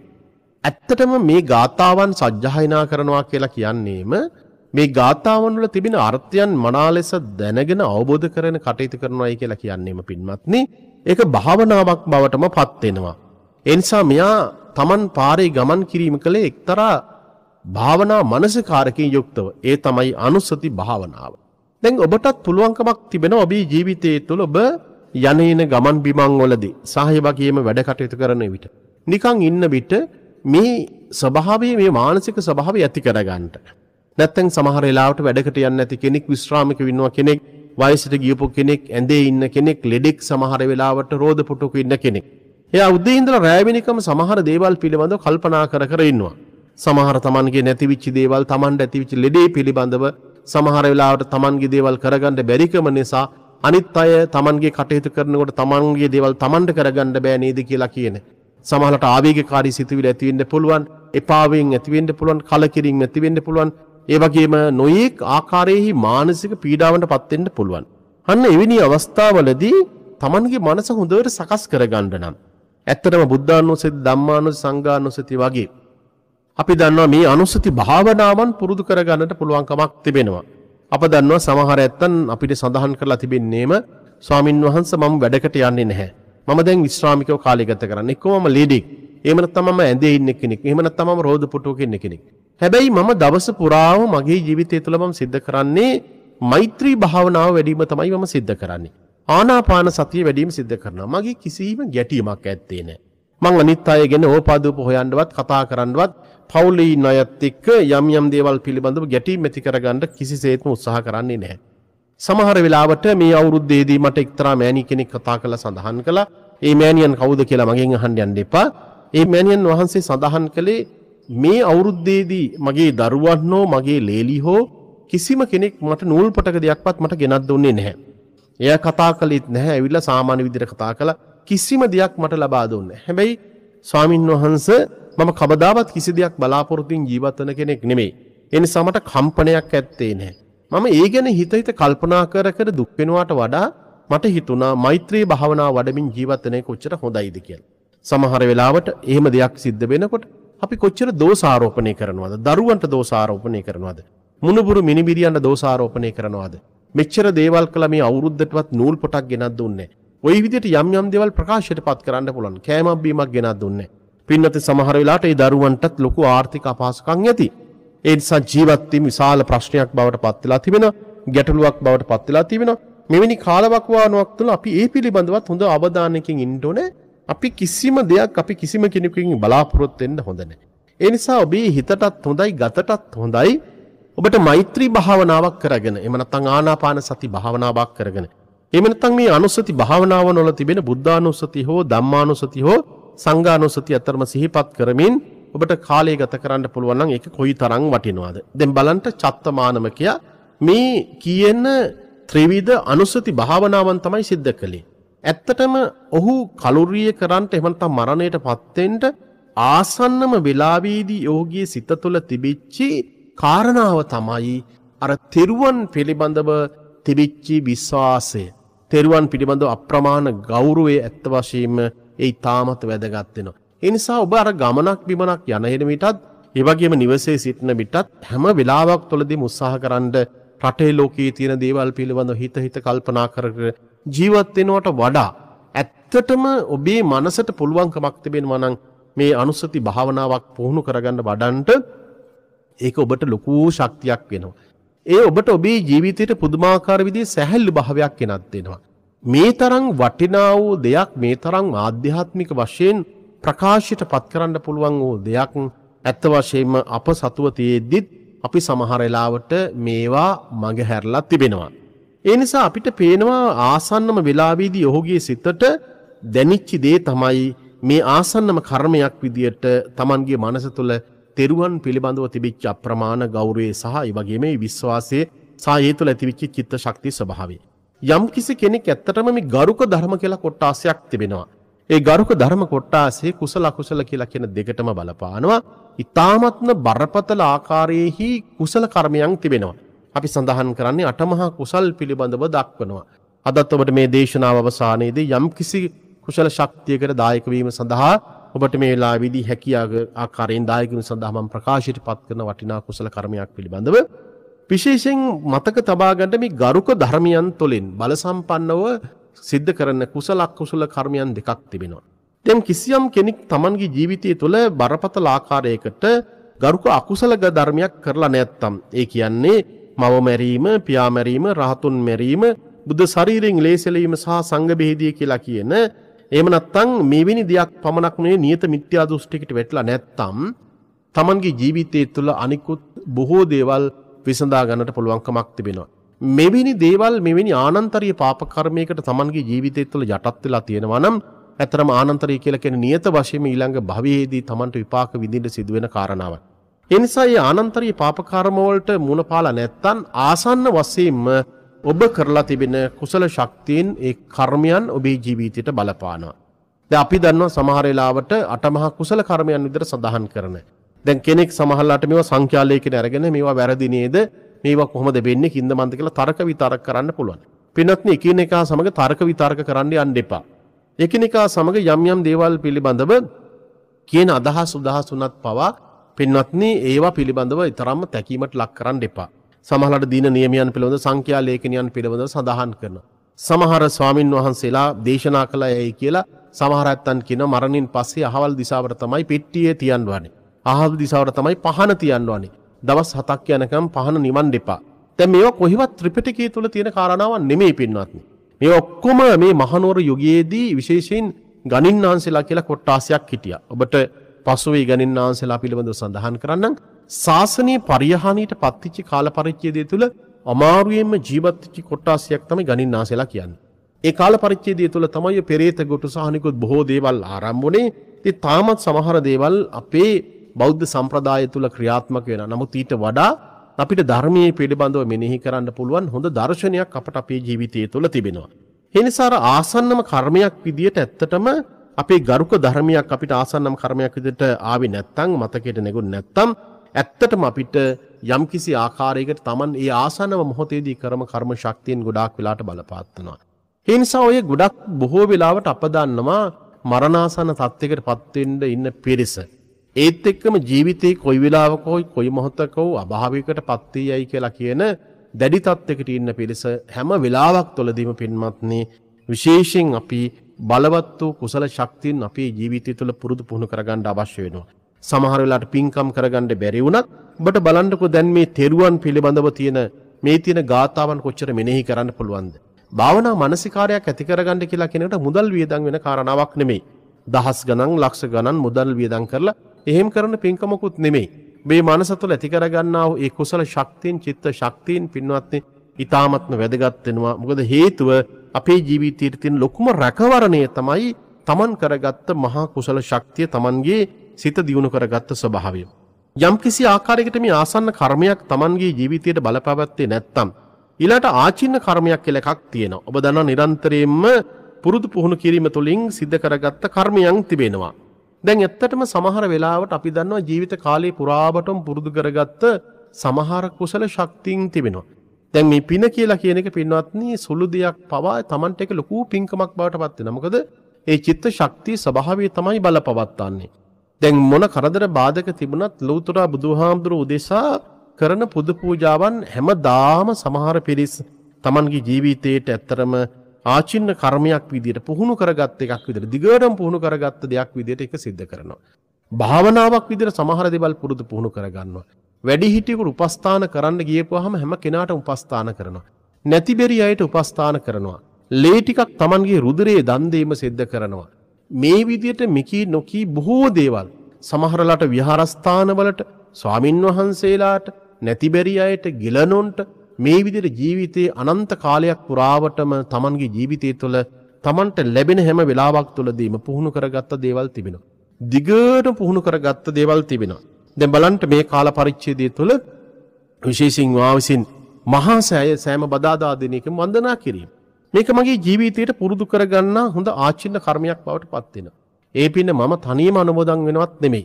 Speaker 1: ඇත්තටම මේ ගාථාවන් සජ්්‍යහයිනා කරනවා කියලා කියන්නේම මේ ගාථාවන් වල තිබෙන අර්ථයන් මනාලෙස දැනගෙන අවබෝධ කරන කටයුතු කරනවායි කියලා කියන්නේම පින්මත්නේ ඒක භාවනාවක් බවටම පත්වෙනවා. එනිසා මෙයා තමන් පාරේ ගමන් කිරීම කළේ එක්තරා භාවනා මනසකාරකින් යුක්තව ඒ තමයි අනුස්සති භාවනාව. දැන් ඔබටත් පුළුවන්කමක් තිබෙන ඔබේ ජීවිතයේ තුළ ඔබ යනේන ගමන් බිමං වලදී සහයභගියම වැඩ කටයුතු කරන විට. නිකං ඉන්න විට මේ ස්වභාවයේ මේ මානසික ස්වභාවය ඇති කරගන්නට. නැත්තම් සමහර වෙලාවට වැඩකට යන්න ඇති කෙනෙක් විශ්‍රාමික වෙනවා කෙනෙක් වයසට ගියපු කෙනෙක් ඇඳේ ඉන්න කෙනෙක් ලෙඩෙක් සමහර වෙලාවට රෝද පුටුක ඉන්න කෙනෙක් එයා උදේ ඉඳලා රෑ වෙනකම් සමහර දේවල් පිළිබඳව කල්පනා කර කර ඉන්නවා. සමහර තමන්ගේ නැතිවිච්ච දේවල් තමන්ට ඇතිවිච්ච ලෙඩේ පිළිබඳව සමහර වෙලාවට තමන්ගේ දේවල් කරගන්න බැරිකම නිසා අනිත් අය තමන්ගේ කටයුතු කරනකොට තමන්ගේ දේවල් තමන්ට කරගන්න බෑ නේද කියලා කියන. සමහරට ආවේගකාරී සිතුවිලි ඇති වෙන්න පුළුවන්, එපාවෙන් ඇති වෙන්න පුළුවන්, කලකිරීම ඇති වෙන්න පුළුවන්, ඒ වගේම නොයේක් ආකාරයේහි මානසික පීඩාවන්ටපත් වෙන්න පුළුවන්. අන්න එවැනි අවස්ථාවලදී තමන්ගේ මනස හොඳට සකස් කරගන්න නම් ඇත්තටම බුද්ධානුස්සති ධම්මානුස්සති සංඝානුස්සති වගේ අපි දන්නවා මේ අනුස්සති භාවනාවන් පුරුදු කරගන්නට පුළුවන්කමක් තිබෙනවා. අප දන්නවා සමහර ඇත්තන් අපිට සඳහන් කරලා තිබෙන්නේම ස්වාමින් වහන්සේ මම වැඩකට යන්නේ නැහැ. මම දැන් විශ්‍රාමිකව කාලය ගත කරන්නේ. එක්කම මම ලීඩික්. එහෙම නැත්නම් මම ඇඳේ ඉන්න කෙනෙක්. එහෙම නැත්නම් මම රෝද පුටුවක ඉන්න කෙනෙක්. හැබැයි මම දවස පුරාම මගේ ජීවිතය තුළ මම සිද්ධ කරන්නේ මෛත්‍රී භාවනාව වැඩිම තමයි මම සිද්ධ කරන්නේ. ආනාපාන සතිය වැඩීම සිද්ධ කරනවා. මගේ කිසිම ගැටීමක් ඇත්තේ නැහැ. මං අනිත් අය ගැන ඕපාදුප හොයන්නවත් කතා කරන්නවත් පවුලේ ඉන්න අයත් එක්ක යම් යම් දේවල් පිළිබඳව ගැටීම් ඇති කරගන්න කිසිසේත්ම උත්සාහ කරන්නේ නැහැ. සමහර වෙලාවට මේ අවුරුද්දේදී මට එක්තරා මෑණි කෙනෙක් කතා කරලා සඳහන් කළා. ඒ මෑණියන් කවුද කියලා මගෙන් අහන්න යන්න එපා. ඒ මෑණියන් වහන්සේ සඳහන් කළේ මේ අවුරුද්දේදී මගේ දරුවන් හෝ මගේ ලේලි හෝ කිසිම කෙනෙක් මට නූල්පටක දෙයක්වත් මට ගෙනත් දුන්නේ නැහැ. එය කතා කලෙත් නැහැ ඇවිල්ල සාමාන්‍ය විදිර කතා කළ කිසිම දෙයක් මට ලබා දුන්න. හැබැයි ස්වාමීන් වහන්ස මම කබදාවත් කිසි දෙයක් බලාපොරොතින් ජීවත්වන කෙනෙක් නෙමෙයි. එනි සමට කම්පනයක් ඇත්තේ නෑ. මම ඒ ගැන හිතහිත කල්පනා කර කර දුක්වෙනවාට වඩා මට හිතුනා මෛත්‍රී භාවනා වඩමින් ජීවත්තනය කොච්චර හොඳයිද කියල්. සමහර වෙලාවට ඒම දෙයක් සිද්ධ වෙනකොට අපි කොච්චර දෝසාරෝපනය කරනවාද දරුවන්ට දෝසාරෝපනය කරනවාද. මුණපුරු මිනිබිරියන්න දෝසාරෝපනය කරනවාද. මෙච්චර දේවල් කළා මේ අවුරුද්දටවත් නූල් පොටක් ගෙනත් දුන්නේ. ওই විදිහට යම් යම් දේවල් ප්‍රකාශයටපත් කරන්න පුළුවන්. කෑමක් බීමක් ගෙනත් දුන්නේ. පින්නතේ සමහර වෙලාවට ඒ දරුවන්ටත් ලොකු ආර්ථික අපහසුකම් ඇති. ඒ නිසා ජීවත් වීම විශාල ප්‍රශ්නයක් බවට පත් වෙලා තිබෙනවා. ගැටලුවක් බවට පත් වෙලා තිබෙනවා. මෙවැනි කාලවකවානුවක් තුළ අපි ඒ පිළිබඳවත් හොඳ අවධානයකින් ඉන්න ඕනේ. අපි කිසිම දෙයක් අපි කිසිම කෙනෙකුගෙන් බලාපොරොත්තු වෙන්න හොඳ නැහැ. ඒ නිසා ඔබේ හිතටත් හොඳයි, ගතටත් හොඳයි. ඔබට මෛත්‍රී භාවනාවක් කරගෙන එහෙම නැත්නම් ආනාපාන සති භාවනාවක් කරගෙන එහෙම නැත්නම් මේ අනුස්සති භාවනාවනොල තිබෙන බුද්ධානුස්සති හෝ ධම්මානුස්සති හෝ සංඝානුස්සති අතරම සිහිපත් කරමින් ඔබට කාලය ගත කරන්න පුළුවන් නම් ඒක කොයිතරම් වටිනවද දැන් බලන්න චත්තමානම කියා මේ කියන ත්‍රිවිධ අනුස්සති භාවනාවන් තමයි සිද්ධ කළේ. ඇත්තටම ඔහු කලුරිය කරන්ට එහෙම නැත්නම් මරණයට පත් වෙන්න ආසන්නම වෙලාවේදී යෝගී සිත තුළ තිබිච්චි කාරණාව තමයි අර තෙරුවන් පිළිබඳව තිබිච්චි විශ්වාසය. තෙරුවන් පිළිබඳව අප්‍රමාණ ගෞරුවේ ඇත්ත වශීම ඒ තාමත වැදගත්වෙනවා. එනිසා ඔබ අර ගමනක් බිමනක් යනහෙනමිටත් ඒවගේම නිවසේ සිටින බිටත් හැම වෙලාවක් තුොලදි මුස්සාහ කරන්ඩ රටේ ලෝකයේ තියෙන දේවල් පිළිබඳ හිතහිත කල්පනා කරග ජීවත්වෙනවට වඩා. ඇත්තටම ඔබේ මනසට පුළුවන්කමක්තිබෙන් වනං මේ අනුස්සති භාවනාවක් පුහුණු කරගන්න වඩන්ට ඒක ඔබට ලොකූ ශක්තියක් වෙනවා. ඒ ඔබට ඔබේ ජීවිතයට පුදුමාකාර විදිහේ සැහැල්ලු භාවයක් ගෙනත් දෙනවා. මේ තරම් වටිනා වූ දෙයක් මේ තරම් ආධ්‍යාත්මික වශයෙන් ප්‍රකාශයට පත් කරන්න පුළුවන් වූ දෙයක් ඇත්ත වශයෙන්ම අප සතුව තියෙද්දිත් අපි සමහර වෙලාවට මේවා මඟහැරලා තිබෙනවා. ඒ නිසා අපිට පේනවා ආසන්නම වෙලාවේදී ඔහුගේ සිතට දැනිච්ච දේ තමයි මේ ආසන්නම කර්මයක් විදියට Tamanගේ මනස තුළ තෙරුවන් පිළිබඳව තිබිච් අප්‍රමාණ ගෞරයේ සහ වගේ මේ විශ්වාසය සායේ තුළ ඇතිවිච්චි චිත්ත ශක්ති ස්භාවේ. යම් කිසි කෙනෙක් ඇත්තටම මේ ගරුක ධර්ම කියලා කොට්ටාසයක් තිබෙනවා. ඒ ගරුක ධර්ම කොට්ටාසේ කුසල අකුසල කියලා කියන දෙකටම බලපානවා. ඉතාමත්ම බරපතල ආකාරයෙහි කුසල කර්මයන් තිබෙනවා. අපි සඳහන් කරන්නේ අටමහා කුසල් පිළිබඳව දක්වනවා. අදත් ඔබට මේ දේශනාව අවසානයේදී යම් කිසි කුසල ශක්තියකට දායකවීම සඳහා ඔබට මේ වෙලා විදි හැකියාග ආකාරයෙන් දායගුණ සඳහමන් ප්‍රකාශයට පත් කරන වටිනා කුසල කරමයක් පිළිබඳව. විශේෂෙන් මතක තබාගට මේ ගරුක ධර්මියන් තුළින් බලසම්පන්නව සිද්ධ කරන කුසලක් කුසල කර්මයන් දෙකක් තිබෙනවා. තැම් කිසියම් කෙනෙක් තමන්ගේ ජීවිතය තුළ බරපතල ආකාරයකට ගරුක අකුසලග ධර්මයක් කරලා නැත්තම්. ඒ කියන්නේ මව මැරීම පියාමැරීම රහතුන් මැරීම බුද්ධ සරීරෙන් ලේසලීම සහ සංගබේදිය කියලා කියන එහෙම නැත්නම් මෙවැනි දෙයක් පමණක් නෙවෙයි නියත මිත්‍යා දෘෂ්ටියකට වැටලා නැත්නම් Tamanගේ ජීවිතය තුළ අනිකුත් බොහෝ දේවල් විසඳා ගන්නට පුළුවන්කමක් තිබෙනවා. මෙවැනි දේවල් මෙවැනි ආනන්තරීය පාප කර්මයකට Tamanගේ ජීවිතය තුළ යටත් වෙලා තියෙනවා නම් ඇතරම ආනන්තරී කියලා කියන නියත වශයෙන්ම ඊළඟ භවයේදී Tamanට විපාක විඳින්න සිදුවෙන කාරණාවක්. ඒ නිසා මේ ආනන්තරී පාප කර්ම වලට මුණ පාලා නැත්නම් ආසන්න වශයෙන්ම ඔබ කරලා තිබෙන කුසල ශක්තියෙන් ඒ කර්මයන් ඔබේ ජීවිතයට බලපානවා. ද අපි දන්නවා සමහරලාවට අටමහා කුසල කර්මයන් විදර සඳහන් කරන. දැන් කෙනෙක් සමහල්ලාට මෙවා සංඛ්‍යාලයකෙන ඇරගෙන මේවා වැරදිනේද මේවා කොහොමද වෙන්නේ කින්ද මන්ද කියලා තර්ක විතරක් කරන්න පුළුවන්. පිනත්න එකිනෙකා සමග තර්ක විතර්ක කරන්න යන්න එපා. එකිනෙකා සමග යම් යම් දේවල් පිළිබඳව කියන අදහස් උදහස් වුණත් පවා පින්වත්නි ඒවා පිළිබඳව තරම්ම තැකීමට ලක් කරන්න එපා. සමහලට දීන නියමියන් පිළිබඳ සංඛ්‍යා ලේඛනයන් පිළිබඳ සඳහන් කරන. සමහර ස්වාමින් වහන්සේලා දේශනා කළා යයි කියලා සමහර ඇත්තන් කියන මරණින් පස්සේ අහවල් දිසාවට තමයි පෙට්ටියේ තියන්න වනේ. අහවල් දිසාවට තමයි පහන තියන්න වනේ. දවස් හතක් යනකම් පහන නිවන් දෙපා. දැන් මේවා කොහිවත් ත්‍රිපිටකය තුල තියෙන කාරණාවක් නෙමෙයි පින්වත්නි. මේ ඔක්කොම මේ මහනුවර යුගයේදී විශේෂයෙන් ගණින්නාන්සලා කියලා කොට්ටාසයක් හිටියා. ඔබට පසුවේ ගණින්නාන්සලා පිළිබඳව සඳහන් කරන්නම්. ශාසනයේ පරිහානියට පත්තිච්චි කාල පරිච්චේදය තුළ අමාරුවෙන්ම ජීවත්තිච්චි කොට්ටාසයක් තමයි ගනින් නාසලා කියන්න. ඒ කාල පරිච්චේදය තුළ තමයි පෙරේත ගොටු සහනිකුත් බොහෝ දේවල් ආරම්භනේ ති තාමත් සමහර දේවල් අපේ බෞද්ධ සම්ප්‍රදාය තුළ ක්‍රියාත්මක වෙන නමුත් ඊට වඩා අපිට ධර්මයේ පිළිබඳව මෙනෙහි කරන්න පුළුවන් හොඳ දර්ශනයක් අපට අපේ ජීවිතය තුළ තිබෙනවා. එනිසාර ආසන්නම කර්මයක් විදියට ඇත්තටම අපේ ගරුක ධර්මයක් අපිට ආසන්නම් කර්මයක් විදිට ආවි නැත්තං මතකෙට නෙගුන් නැත්තම් ඇත්තටම අපිට යම්කිසි ආකාරයකට තමන් ඒ ආසනව මොහොතේදී කරම කර්ම ශක්තියෙන් ගොඩාක් වෙලාට බලපාත්වනවා. ඒ නිසා ඔය ගොඩක් බොහෝ වෙලාවට අපදන්නවා මරණාසන තත්ත්වයකට පත්වෙන්ඩ ඉන්න පිරිස. ඒත් එක්කම ජීවිතයේ කොයි වෙලාවකෝයි කොයි මොහොතකෝ අභාවිකට පත්වී යයි කියලා කියන දැඩි තත්වකට ඉන්න පිරිස හැම වෙලාවක් තොලදීම පින්මත්න්නේ විශේෂයෙන් අපි බලවත් වූ කුසල ශක්තින් අපේ ජීවිතය තුළ පුරුදු පුහුණු කරගන්න අවශ්‍ය වෙනවා. සමහර වෙලාවට පින්කම් කරගන්න බැරි වුණත් ඔබට බලන්නකෝ දැන් මේ තෙරුවන් පිළිබඳව තියෙන මේ තියෙන ගාතාවන් කොච්චර මෙනෙහි කරන්න පුළුවන්ද? භාවනා මානසිකාරයක් ඇති කරගන්න කියලා කෙනෙකුට මුදල් වියදම් වෙන කාරණාවක් නෙමෙයි. දහස් ගණන් ලක්ෂ ගණන් මුදල් වියදම් කරලා එහෙම කරන පින්කමකුත් නෙමෙයි. මේ මනස තුළ ඇති කරගන්නා වූ ඒ කුසල ශක්තියින් චිත්ත ශක්තියින් පින්වත්නි ඊ타මත්ම වැදගත් වෙනවා. මොකද හේතුව අපේ ජීවිතයේ තියෙන ලොකුම රැකවරණය තමයි තමන් කරගත්ත මහා කුසල ශක්තිය තමන්ගේ සිත දියුණු කරගත්ත ස්වභාවය. යම් කිසි ආකාරයකට මේ ආසන්න කර්මයක් Tamanගේ ජීවිතයට බලපෑවත්තේ නැත්තම් ඊළාට ආචින්න කර්මයක් කියලා එකක් තියෙනවා. ඔබ දන්නා නිරන්තරයෙන්ම පුරුදු පුහුණු කිරීම තුළින් සිද්ධ කරගත්ත කර්මයන් තිබෙනවා. දැන් ඇත්තටම සමහර වෙලාවට අපි දන්නවා ජීවිත කාලේ පුරාවටම පුරුදු කරගත්ත සමහර කුසල ශක්තියින් තිබෙනවා. දැන් මේ පින කියලා කියන එක පින්වත්නි සුළු දෙයක් පවා Tamanට එක ලොකු පිංකමක් බවට පත් වෙනවා. මොකද ඒ චිත්ත ශක්තිය ස්වභාවය තමයි බලපවත්න්නේ. දැන් මොන කරදර බාධක තිබුණත් ලෝතුරා බුදුහාමුදුර උදෙසා කරන පුද පූජාවන් හැමදාම සමහර පිරිස් Tamanගේ ජීවිතයට ඇත්තරම ආචින්න කර්මයක් විදිහට පුහුණු කරගත් එකක් විදිහට දිගටම පුහුණු කරගත්ත දෙයක් විදිහට ඒක සිද්ධ කරනවා. භාවනාවක් විදිහට සමහර දේවල් පුරුදු පුහුණු කරගන්නවා. වැඩිහිටියෙකුට උපස්ථාන කරන්න ගියපුවාම හැම කෙනාටම උපස්ථාන කරනවා. නැතිබෙරි අයට උපස්ථාන කරනවා. ලේ ටිකක් Tamanගේ රුධිරයේ දන් දීම සිද්ධ කරනවා. මේ විදියට මෙකී නොකී බොහෝ දේවල් සමහරලට විහාරස්ථානවලට ස්වාමින් වහන්සේලාට නැතිබැරි අයට ගිලනොන්ට මේ විදිර ජීවිතයේ අනන්ත කාලයක් පුරාවටම තමන්ගේ ජීවිතය තුළ තමන්ට ලැබෙන හැම වෙලාවක් තුළදීම පුහුණු කරගත්ත දේවල් තිබෙනවා. දිගට පුහුණු කරගත්ත දේවල් තිබෙනවා. දැ බලන්ට මේ කාල පරිච්චේදය තුළ විශේසිං වාවිසින් මහා සෑය සෑම බදාදාදනයක වන්දනා කිරීම. මේක මගේ ජීවිතයට පුරුදු කරගන්නා හොඳ ආචින්න කර්මයක් බවට පත්වෙන. ඒ පින්න මම තනියම අනුමෝදන් වෙනවත් නෙමෙයි.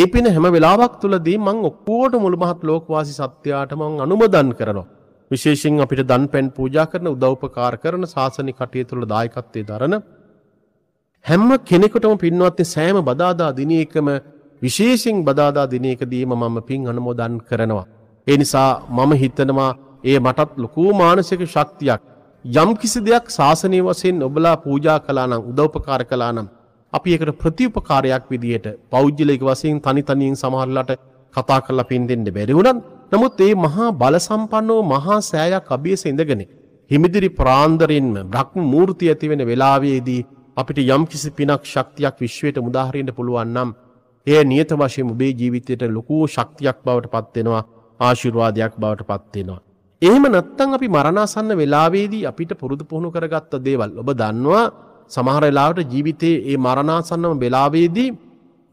Speaker 1: ඒ පින හැම වෙලාවක් තුලදී මං ඔක්කොට මුළුමහත් ලෝකවාසි සත්‍යයට මං අනුමෝදන් කරනවා. විශේෂයෙන් අපිට දන් පෙන් පූජා කරන උදව්පකාර කරන සාසනික කටයුතු වල දායකත්වයේ දරන හැම කෙනෙකුටම පින්වත්නි සෑම බදාදා දිනයකම විශේෂයෙන් බදාදා දිනයකදීම මම පින් අනුමෝදන් කරනවා. ඒ නිසා මම හිතනවා ඒ මටත් ලොකු මානසික ශක්තියක් යම් කිසි දෙයක් ශාසනය වසයෙන් ඔබලා පූජා කලානම් උදවපකාර කලානම් අපි එකට ප්‍රතිඋපකාරයක් විදියට පෞද්ජලෙක වසයෙන් තනිතනින් සමහරලට කතා කරලා පින් දෙෙන්ට බැරිවුණන් නමුත් ඒ මහා බලසම්පන්නෝ මහා සෑයක් අභියස ඉඳගෙන හිමිදිරි ප්‍රාන්දරෙන්ම බ්‍රක්්ම මූර්ති ඇතිවෙන වෙලාවේදී අපිට යම් කිසි පිනක් ශක්තියක් විශ්වයට මුදාහරෙන්ට පුළුවන්නම් එය නියත වශයෙන් උබේ ජීවිතයට ලොකූ ශක්තියක් බවට පත්වෙනවා ආශිර්වාදයක් බවට පත්වෙනවා. එහෙම නැත්තං අපි මරණාසන්න වෙලාවේදී අපිට පුරුදු පුහුණු කරගත්ත දේවල් ඔබ දන්නවා සමහරලාට ජීවිතයේ ඒ මරණාසන්නම වෙලාවේදී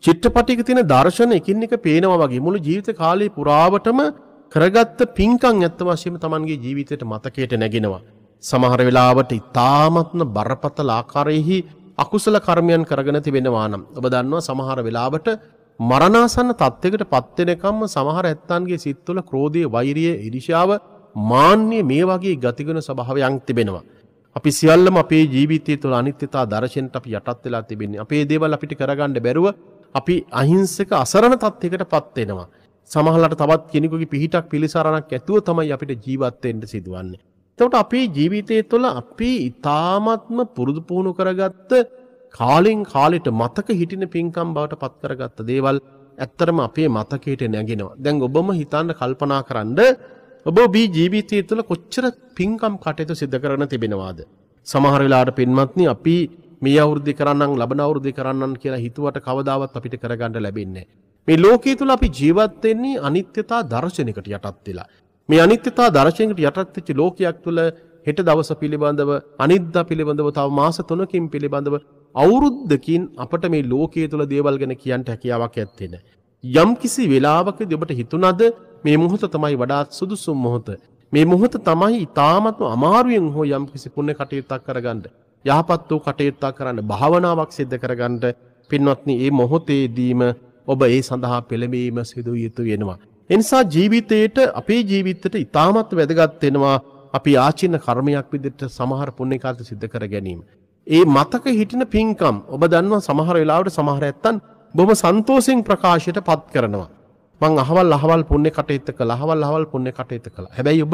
Speaker 1: චිත්‍රපටික තින දර්ශන එකින් එක පේනවා වගේ මුළු ජීවිත කාලයේ පුරාවටම කරගත්ත පින්කං ඇත්ත වශයෙන්ම Tamanගේ ජීවිතයට මතකයට නැගෙනවා. සමහර වෙලාවට ඉතාමත්ම බරපතල ආකාරයෙහි අකුසල කර්මයන් කරගෙන තිබෙනවා නම් ඔබ දන්නවා සමහර වෙලාවට මරණාසන්න තත්ත්වයකට පත් වෙනකම්ම සමහර ඇත්තන්ගේ සිත් තුළ ක්‍රෝධය, වෛරය, ඊර්ෂ්‍යාව මාන්‍ය මේ වගේ ගතිගුණ ස්වභාවයන් තිබෙනවා. අපි සියල්ලම අපේ ජීවිතය තුළ අනිත්‍යතා දර්ශනයට අපි යටත් වෙලා තිබෙන්නේ. අපේ දේවල් අපිට කරගන්න බැරුව අපි අහිංසක අසරණ තත්යකට පත් වෙනවා. සමහරවිට තවත් කෙනෙකුගේ පිහිටක් පිළිසරණක් ඇතුව තමයි අපිට ජීවත් වෙන්න සිදුවන්නේ. එතකොට අපේ ජීවිතය තුළ අපි ඊ타මත්ම පුරුදු පුහුණු කරගත්ත කාලෙන් කාලෙට මතක හිටින පින්කම් බවට පත් කරගත්ත දේවල් ඇත්තරම අපේ මතකයට නැගෙනවා. දැන් ඔබම හිතන්න කල්පනා කරන්න ඔබ ඔබී ජීවිතය තුළ කොච්චර පින්කම් කටයුතු සිද්ධ කරන තිබෙනවාද. සමහර වෙලාට පින්වත්නි අපි මේ අවුරුද්ධි කරන්නම් ලබන අවුරුද්ධි කරන්නන් කියලා හිතුවට කවදාවත් අපිට කරගන්න ලැබෙන්නේ. මේ ලෝකයේ තුළ අපි ජීවත් වෙන්නේ අනිත්‍යතා දර්ශනයකට යටත් වෙලා. මේ අනිත්‍යතා දර්ශනයකට යටත් වෙච්ච ලෝකයක් තුළ හෙට දවස පිළිබඳව අනිද්දා පිළිබඳව තව මාස 3කින් පිළිබඳව අවුරුද්දකින් අපට මේ ලෝකයේ තුල දේවල් ගැන කියන්න හැකියාවක් ඇත්තේ නැහැ. යම්කිසි වෙලාවකදී ඔබට හිතුණද මේ මොහොත තමයි වඩාත් සුදුසුම් මොහොත. මේ මොහොත තමයි ඉතාමත්ම අමාරුවෙන් හෝ යම් කිසි පුණ්‍ය කටයුත්තක් කරගන්න. යහපත් වූ කටයුත්තක් කරන්න භාවනාවක් සිද්ධ කරගන්න පින්වත්නි මේ මොහොතේදීම ඔබ ඒ සඳහා පෙළඹීම සිදු යුතු වෙනවා. එනිසා ජීවිතේට අපේ ජීවිතයට ඉතාමත් වැදගත් වෙනවා අපි ආචින්න කර්මයක් විදිහට සමහර පුණ්‍ය කාර්ය සිද්ධ කර ගැනීම. ඒ මතක හිටින පින්කම් ඔබ දන්නවා සමහර වෙලාවට සමහර ඇත්තන් බොහොම සන්තෝෂෙන් ප්‍රකාශයට පත් කරනවා. මං අහවල් අහවල් පුන්න කටයුත්ත කළ අහවල් අහවල් පුන්න කටයුත්ත කළ හැබැයි ඔබ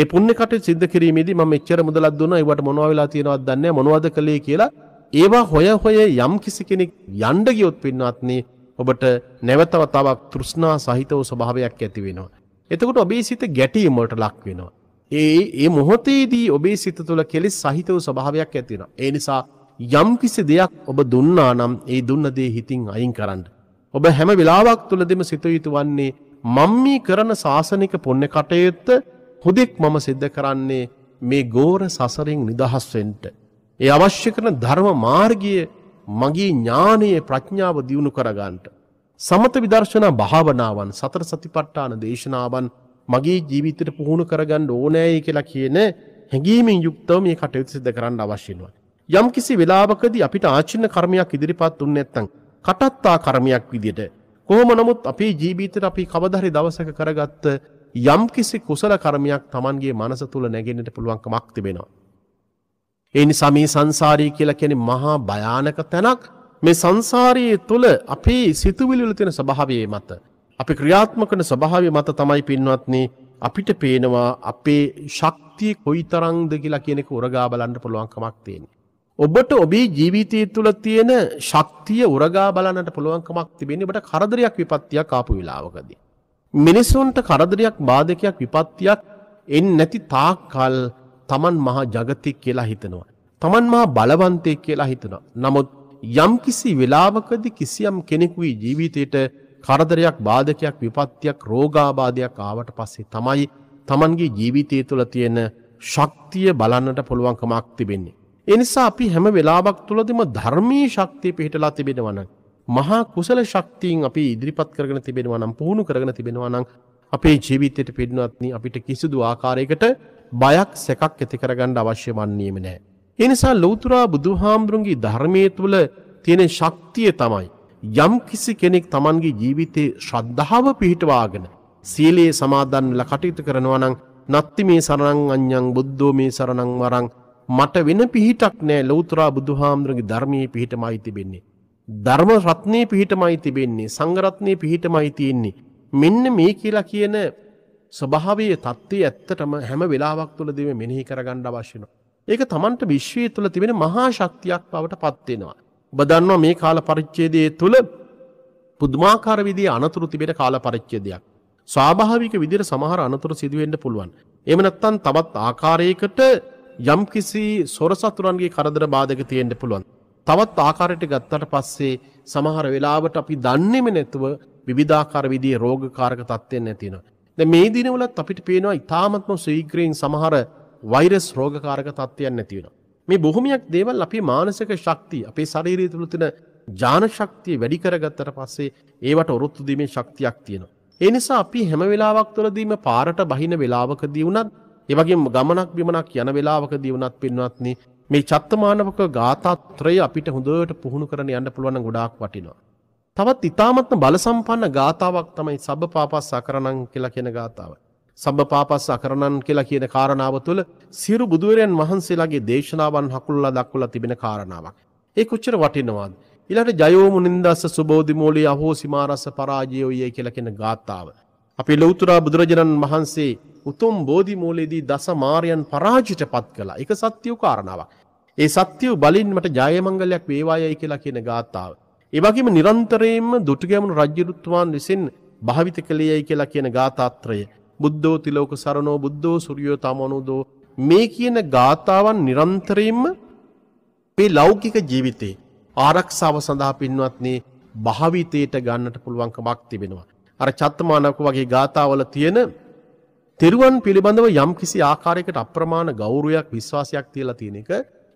Speaker 1: ඒ පුන්න කට සිද්ධ කිරීමේදී මම මෙච්චර මුදලක් දුන්නා ඒවට මොනවා වෙලා තියෙනවද දන්නේ මොනවද කළේ කියලා ඒවා හොය හොය යම් කිසි කෙනෙක් යන්න ගියොත් පින්වත්නි ඔබට නැවත වතාවක් තෘෂ්ණා සහිතව ස්වභාවයක් ඇති වෙනවා එතකොට ඔබේ සිත ගැටීම් වලට ලක් වෙනවා ඒ ඒ මොහොතේදී ඔබේ සිත තුළ කෙලෙස් සහිතව ස්වභාවයක් ඇති වෙනවා ඒ නිසා යම් කිසි දෙයක් ඔබ දුන්නා නම් ඒ දුන්න දේ හිතින් අයින් කරන්න ඔබ හැම වෙලාවක් තුළදෙම සිතයුතු වන්නේ මං මේ කරන ශාසනික පුණ්‍ය කටයුත්ත හුදෙක් මම සිද්ධ කරන්නේ මේ ගෝර සසරින් නිදහස් වෙන්න. ඒ අවශ්‍ය කරන ධර්ම මාර්ගය මගේ ඥානයේ ප්‍රඥාව දියුණු කරගන්නට. සමත විදර්ශනා භාවනාවන් සතර සතිපට්ඨාන දේශනාවන් මගේ ජීවිතයට පුහුණු කරගන්න ඕනෑයි කියලා කියන හැඟීමෙන් යුක්තව මේ කටයුතු සිද්ධ කරන්න අවශ්‍යනවා. යම් කිසි වෙලාවකදී අපිට ආචින්න කර්මයක් ඉදිරිපත් දුන්නේ නැත්නම් කටත්තා කර්මයක් විදිට. කොහොම නමුත් අපේ ජීවිතයට අපි කවදහරි දවසක කරගත්ත යම්කිසි කුසල කර්මයක් තමන්ගේ මනස තුළ නැගෙනට පුළුවන්ක මක් තිබෙනවා. එනි සමී සංසාරී කියලා කෙනෙ මහා භයානක තැනක් මේ සංසාරයේ තුළ අපේ සිතුවිලිල තියෙන ස්භාවයේ මත. අපි ක්‍රියාත්මකන ස්භාවය මත තමයි පින්වත්න්නේ අපිට පේනවා අපේ ශක්තිය කොයි තරංද කියලා කියෙනෙක උරගා බලන්න පුළුවන්කමක් තියෙන. ඔබට ඔබේ ජීවිතය තුළ තියෙන ශක්තිය උරගා බලන්නට පුළුවන්කමක් තිබෙන්නේ ඔබට කරදරයක් විපත්තියක් ආපු වෙලාවකදී. මිනිසුන්ට කරදරයක් බාධකයක් විපත්තියක් එන්නේ නැති තාක්කල් Taman මහා ජගතෙක් කියලා හිතනවා. Taman මහා බලවන්තයෙක් කියලා හිතනවා. නමුත් යම්කිසි වෙලාවකදී කිසියම් කෙනෙකුගේ ජීවිතයට කරදරයක් බාධකයක් විපත්තියක් රෝගාබාධයක් ආවට පස්සේ තමයි Tamanගේ ජීවිතය තුළ තියෙන ශක්තිය බලන්නට පුළුවන්කමක් තිබෙන්නේ. එනිසා අපි හැම වෙලාබක් තුළදම ධර්මී ශක්තිය පිහිටලා තිබෙනවන. මහා කුසල ශක්තිීන් අපි ඉදිරිපත් කරගෙන තිබෙනවනම් පුහුණු කරගෙන තිබෙනවනම් අපේ ජීවිතයට පෙන්වත්න අපිට කිසිදු ආකාරයකට බයක් සැකක් ඇති කරගන්න අවශ්‍ය වන්නේම නෑ. එනිසා ලෝතුරා බුදුහාමුදුරුන්ගේ ධර්මය තුළ තියෙන ශක්තිය තමයි. යම් කිසි කෙනෙක් තමන්ගේ ජීවිතයේ ශ්‍රද්ධාව පිහිටවාගෙන. සීලයේ සමාදන්ල කටයුතු කරනවනං නත්ති මේ සරණං අඥං බුද්ධෝ මේ සරණං වරං මට වෙන පිහිටක් නෑ ලෝතුරා බුදුහාමුදුරගේ ධර්මයේ පිහිටමයි තිබෙන්නේ. ධර්ම රත්නයේ පිහිටමයි තිබෙන්නේ සංගරත්නය පිහිටමයි තියෙන්නේ. මෙන්න මේ කියලා කියන ස්වභාවයේ තත්ත්වය ඇත්තටම හැම වෙලාවක් තුළ දෙව මෙනෙහි කරගණ්ඩ අවශ්‍යන. ඒක තමන්ට විශ්වය තුළ තිබෙන මහා ශක්තියක් පවට පත්වෙනවා. බදන්නවා මේ කාල පරිච්චේදය තුළ පුද්මාකාර විදිේ අනතුරු තිබෙන කාල පරිච්චේදයක්. ස්වාභාවික විදිර සමහර අනතුර සිදුවෙන්ට පුළුවන්. එමනත්තන් තවත් ආකාරයකට යම් කිසි සොරසතුරන්ගේ කරදර බාධක තියෙන්ට පුළුවන්. තවත් ආකාරයට ගත්තට පස්සේ සමහර වෙලාවට අපි දන්නෙම නැතුව විධාකාර විදිය රෝගකාරක තත්වයෙන් නැතින. ද මේ දිනවලත් අපිට පේනවා ඉතාමත්ම සීග්‍රීන් සමහර වෛරස් රෝගකාරක තත්වයන් නැතිවෙන. මේ බොහොමයක් දේවල් අපි මානසක ශක්ති අපේ ශරීරී තුළ තින ජානශක්තිය වැඩිකරගත්තට පස්සේ ඒවට ඔොරොත්තු දීමේ ශක්තියක් තියෙනවා. එනිසා අපි හැම වෙලාවක් තුළදීම පාරට බහින වෙලාවකදී වුණත් ඒ වගේම ගමනක් බිමනක් යන වෙලාවකදී වුණත් පින්වත්නි මේ චත්තමානවක ගාථාත්‍රය අපිට හොඳට පුහුණු කරන යන්න පුළුවන් ගොඩාක් වටිනවා. තවත් ඉතාමත්ම බලසම්පන්න ගාතාවක් තමයි සබ්බපාපස් සකරණං කියලා කියන ගාතාව. සබ්බපාපස් අකරණන් කියලා කියන කාරණාව තුළ සිරු බුදුරයන් වහන්සේලාගේ දේශනාවන් හකුල්ලා දක්වලා තිබෙන කාරණාවක්. ඒ කොච්චර වටිනවාද. ඉලට ජයෝමුනින්දස්ස සුබෝධිමෝලි අහෝ සිමාරස්ස පරාජයෝයේ කියලකෙන ගාත්තාව. අපි ලොවතුරා බුදුරජණන් වහන්සේ උතුම් බෝධි මූලේදී දස මාරයන් පරාජිට පත් කලා එක සත්‍යව කාරණාවක්. ඒ සත්‍යව බලින්මට ජයමංගලයක් වේවායයි කියලා කියන ගාථාව. ඒවගේම නිරන්තරයෙන්ම දුටගැමුණු රජ්ජරුත්තුවාන් විසින් භාවිත කළේයයි කියලා කියන ගාතාත්‍රය. බුද්ධෝ තිලෝක සරණෝ බුද්ධෝ සුරියෝ තමනුදෝ මේ කියන ගාථාවන් නිරන්තරයෙන්ම පේ ලෞකික ජීවිතේ ආරක්ෂාව සඳහා පින්වත්න්නේ භාවිතයට ගන්නට පුළුවන්කමක් තිබෙනවා. අර චත්තමානක වගේ ගාථාවල තියෙන තෙරුවන් පිළිබඳව යම් කිසි ආකාරයකට අප්‍රමාණ ගෞරුවයක් විශ්වාසයක් තියලා තියෙන එක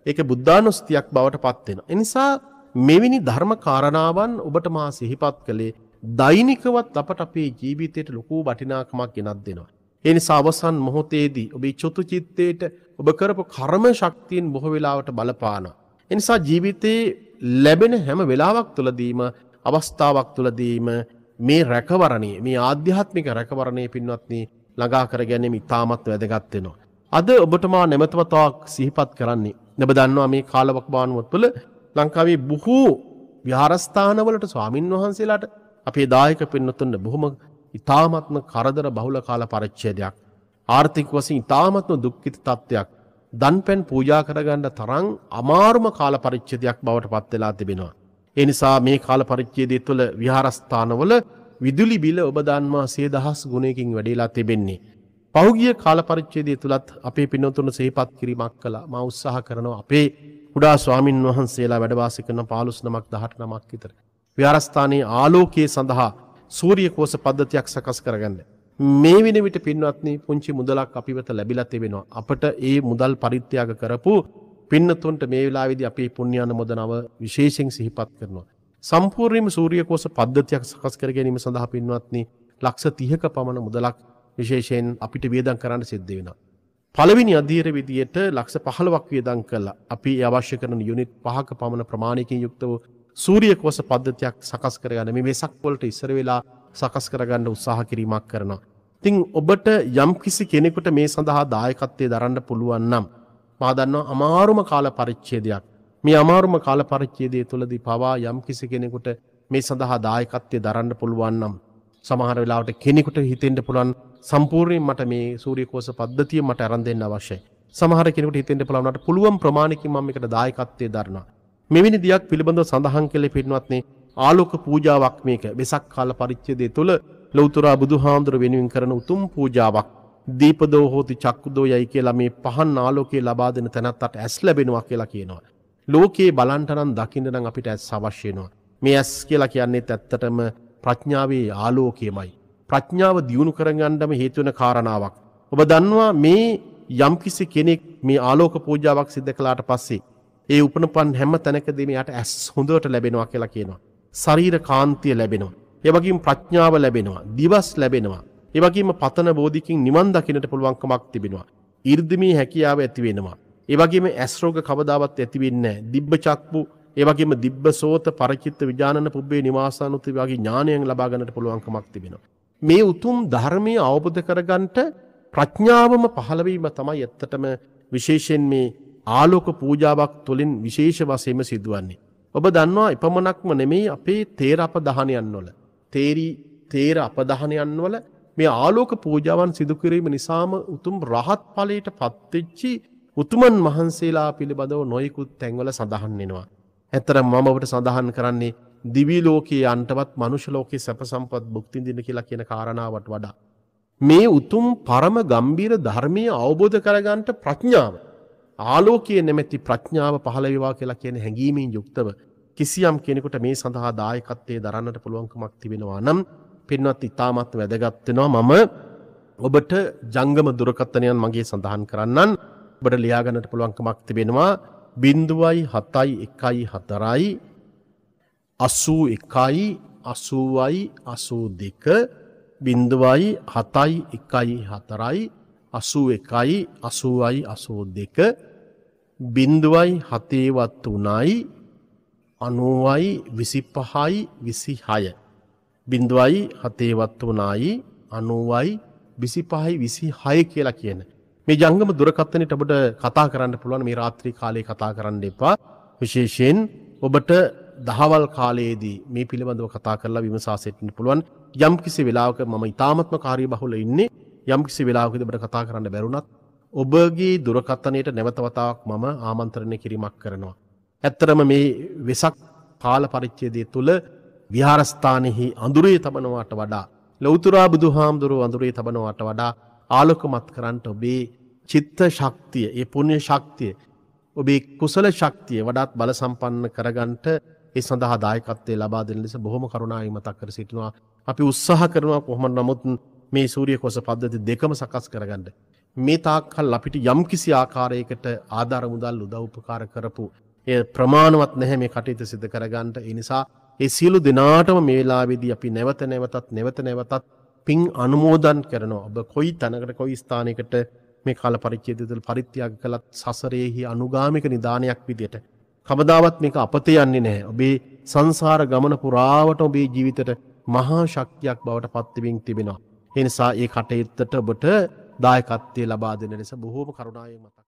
Speaker 1: ඒක බුද්ධානුස්තියක් බවට පත්වෙන. එනිසා මෙවැනි ධර්ම කාරණාවන් ඔබට මා සිහිපත් කළේ දෛනිකවත් අපට අපේ ජීවිතයට ලොකූ වටිනාකමක් ගෙනත් දෙනවා. එනිසා අවසන් මොහොතේදී ඔබේ චොතු චිත්තයට ඔබ කරපු කර්ම ශක්තියෙන් බොහො වෙලාවට බලපාන. එනිසා ජීවිතයේ ලැබෙන හැම වෙලාවක් තුළදීම අවස්ථාවක් තුළදීම මේ රැකවරණය මේ ආධ්‍යාත්මික රැකවරණය පින්වත්න්නේ ළඟා කර ගැනීම ඉතාමත් වැදගත්වෙනවා. අද ඔබටමා නැමතවතාවක් සිහිපත් කරන්නේ. නැබ දන්නවා මේ කාලවක් බානුවත්වල ලංකාවේ බොහෝ ව්‍යාරස්ථානවලට ස්වාමීන් වහන්සේලාට අපේ දායක පෙන්නතුන්න බොහොම ඉතාමත්ම කරදර බහුල කාල පරච්චේදයක්. ආර්ථික වසින් ඉතාමත්ම දුක්කිත තත්ත්වයක් දන් පැන් පූජා කරගන්න තරං අමාරුම කාල පරිච්චදයක් බවට පත්වෙලා තිබෙනවා. එනිසා මේ කාල පරිච්චේදය තුළ විහාරස්ථානවල විදුලි බිල ඔබ දන්වා සේ දහස් ගුණයකින් වැඩේලා තිබෙන්නේ. පෞගිය කාලපරිච්චේදය තුළත් අපේ පිනොතුන සේපත් කිරීමක් කළ ම උත්සාහ කරනවා අපේ කුඩා ස්වාමින් වහන්සේලා වැඩවාසි කරන පාලුස් නමක් දහට නමක් විතර. ව්‍යාරස්ථානයේ ආලෝකයේ සඳහා සූරිය කෝස පද්ධතියක් සකස් කරගන්න. මේ වෙන විට පින්වත්න පුංචි මුදලක් අපිවත ලැබිලත් තිබෙනවා. අපට ඒ මුදල් පරිත්‍යයාග කරපු පින්නතුන්ට මේ වෙලා විදි අපේ පුුණ්‍යාන මොදනව විශේෂෙන් සිහිපත් කරනවා. සම්පූර්ණයම සූරියකෝස පද්ධතියක් සකස් කර ගැනීම සඳහා පින්වත්න්නේ ලක්ෂ තිහක පමණ මුදලක් විශේෂයෙන් අපිට වේදන් කරන්න සිද්ධ වෙන. පළවෙනි අධීර විදියට ලක්ෂ පහළවක් වියදන් කල්ල අපි අවශ්‍ය කරන යුනිත් පහක පමණ ප්‍රමාණයකින් යුක්ත වූ සූරියකෝස පද්ධතියක් සකස් කරගන්න මේ වෙසක්වොලට ඉස්සර වෙලා සකස් කරගන්න උත්සාහ කිරීමක් කරනවා. තිං ඔබට යම් කිසි කෙනෙකුට මේ සඳහා දායකත්වය දරන්න පුළුවන් නම්. මාදන්නවා අමාරුම කාල පරිච්චේදයක් මේ අමාරුම කාල පරිච්චේදය තුළදී පවා යම් කිසි කෙනෙකුට මේ සඳහා දායකත්වය දරන්න පුළුවන්නම් සමහර වෙලාට කෙනෙකුට හිතෙන්ට පුළන් සම්පූර්ණයෙන් මට මේ සූරියකෝස පද්ධතිය මට අරන් දෙන්න අවශ්‍යයි සමහර කෙනෙකුට හිතෙන්ට පුළවනට පුළුවන් ප්‍රමාණකින් මම එකට දායකත්වය දරන මෙවැනි දෙයක් පිළිබඳව සඳහන් කළ පින්වත්නේ ආලෝක පූජාවක් මේක වෙසක් කාල පරිච්චේදය තුළ ලෞතුරා බුදුහාමුදුර වෙනුවෙන් කරන උතුම් පූජාවක් දීපදෝ හෝති චක්කුදෝ යයි කියලා මේ පහන් ආලෝකයේ ලබා දෙන තැනත්තට ඇස් ලැබෙනවා කියලා කියනවා. ලෝකයේ බලන්ටනම් දකින්න නම් අපිට ඇස් අවශ්‍යයනවා. මේ ඇස් කියලා කියන්නේ ඇත්තටම ප්‍රඥාවේ ආලෝකයමයි. ප්‍රඥාව දියුණු කරගණ්ඩම හේතුවන කාරණාවක්. ඔබ දන්නවා මේ යම්කිසි කෙනෙක් මේ ආලෝක පූජාවක් සිද්ධ කලාට පස්සේ. ඒ උපනපන් හැම තැනකදීම යට ඇස් හොඳට ලැබෙනවා කියලා කියනවා. ශරීර කාන්තිය ලැබෙනවා. එවගේම ප්‍රඥාව ලැබෙනවා. දිවස් ලැබෙනවා. එවගේම පතන බෝධිකින් නිවන් දකිනට පුළුවන්කමක් තිබෙනවා. ඉර්ධමී හැකියාව ඇතිවෙනවා. ඒවගේම ඇස්රෝග කවදාවත් ඇතිවෙන්නේ දිබ්බ චක්පු ඒවගේම දිබ්බ සෝත පරචිත්ත විජාන පුබ්බේ නිවාසානුති වගේ ඥානයෙන් ලබාගන්නට පුළුවන්කමක් තිබෙනවා. මේ උතුම් ධර්මය අවබෝධ කරගන්ට ප්‍රඥාවම පහළවීම තමයි ඇත්තටම විශේෂයෙන් මේ ආලෝක පූජාවක් තුළින් විශේෂ වසයම සිදුවන්නේ. ඔබ දන්නවා එපමණක්ම නෙමෙයි අපේ තේර අප දහනයන් වොල. තේරී තේර අපදහනයන් වල මේ ආලෝක පූජාවන් සිදුකිරීම නිසාම උතුම් රහත් පලට පත්තිච්චි උතුමන් වහන්සේලා පිළිබඳව නොයකුත් තැන්වල සඳහන් වෙනවා. ඇත්තර මම ඔබට සඳහන් කරන්නේ දිවිලෝකයේ අන්ටවත් මනුෂලෝකයේ සැපසම්පත් බුක්තිදින කියලා කියන කාරණාවට වඩා. මේ උතුම් පරම ගම්බීර ධර්මය අවබෝධ කරගන්ට ප්‍රඥාව. ආලෝකයේ නැමැති ප්‍රඥාව පහළවිවා කියලා කියන හැඟීමෙන් යුක්තව කිසියම් කෙනෙකුට මේ සඳහා දායකත්තේ දරන්නට පුළුවන්කමක් තිබෙනවා නම් පෙන්වත් ඉතාමත් වැදගත්වෙනවා මම ඔබට ජංගම දුරකත්තනයන් මගේ සඳහන් කරන්නන්. ඔබට ලියාගන්නට පුළුවන්කමක් තිබෙනවා බින්දුවයි හතයි එකයි හතරයි අස්සූ එකයි අසුවයි අසූ දෙක බින්දුවයි හතයි එකයි හතරයි අසූ එකයි අසුවයි අසූ දෙක බින්දුවයි හතේවත් වනයි අනුවයි විසිපහයි විසි හය. බින්දුවයි හතේවත් වනයි අනුවයි විසිපහයි විසි හය කියලා කියන. මේ ජංගම දුරකත්තනට ඔබට කතා කරන්න පුළුවන් මේ රාත්‍රී කාලය කතා කරන්න එපා විශේෂයෙන් ඔබට දහවල් කාලයේදී මේ පිළිබඳව කතා කරලා විමසා සිටින්න පුළුවන් යම් කිසි වෙලාවක මම ඉතාමත්ම කාරී බහුල ඉන්නේ යම් කිසි වෙලාවකදබට කතා කරන්න බැරුණත් ඔබගේ දුරකත්තනයට නැවතවතාවක් මම ආමන්ත්‍රණය කිරීමක් කරනවා. ඇත්තරම මේ වෙසක් කාල පරිච්චේදය තුළ විහාරස්ථානෙහි අඳුරේ තබනවාට වඩා ලෞතුරා බුදු හාමුදුරුව අඳුරේ තබනවාට වඩා ආලොකමත් කරන්නට ඔබේ චිත්ත ශක්තිය ඒ පුුණ්‍ය ශක්තිය ඔබේ කුසල ශක්තිය වඩාත් බල සම්පන්න කරගන්ට ඒ සඳහා දායකත්තේ ලබා දෙන ලෙස බොහොම කරුණායි මතක් කර සිටිනවා අපි උත්සාහ කරනවා කොහොම නමුත් මේ සූරිය කොස පද්ධති දෙකම සකස් කරගන්න. මේ තාක්කල් අපිට යම් කිසි ආකාරයකට ආධාර මුදල් උදව්පකාර කරපු ඒ ප්‍රමාණවත් නැහැ මේ කටයුතු සිද කරගන්නට එනිසා ඒ සියලු දෙනාටම මේලාවිදී අපි නැවත නැවතත් නැවත නැවතත් පින් අනුමෝදන් කරනවා ඔබ කොයි තැනකට කොයි ස්ථානකට මේ කාල පරිච්චේදතුල් පරිත්‍යයක් කළත් සසරයෙහි අනුගාමික නිධානයක් විදියට. කමදාවත් මේක අපත යන්නේ නැහැ ඔබේ සංසාර ගමන පුරාවට ඔබේ ජීවිතට මහා ශක්තියක් බවට පත්තිවිං තිබෙනවා. එනිසා ඒ කටයුත්තට ඔබට දායකත්වය ලබා දෙන ලෙස බොහෝම කරුණාවෙන් මතක්.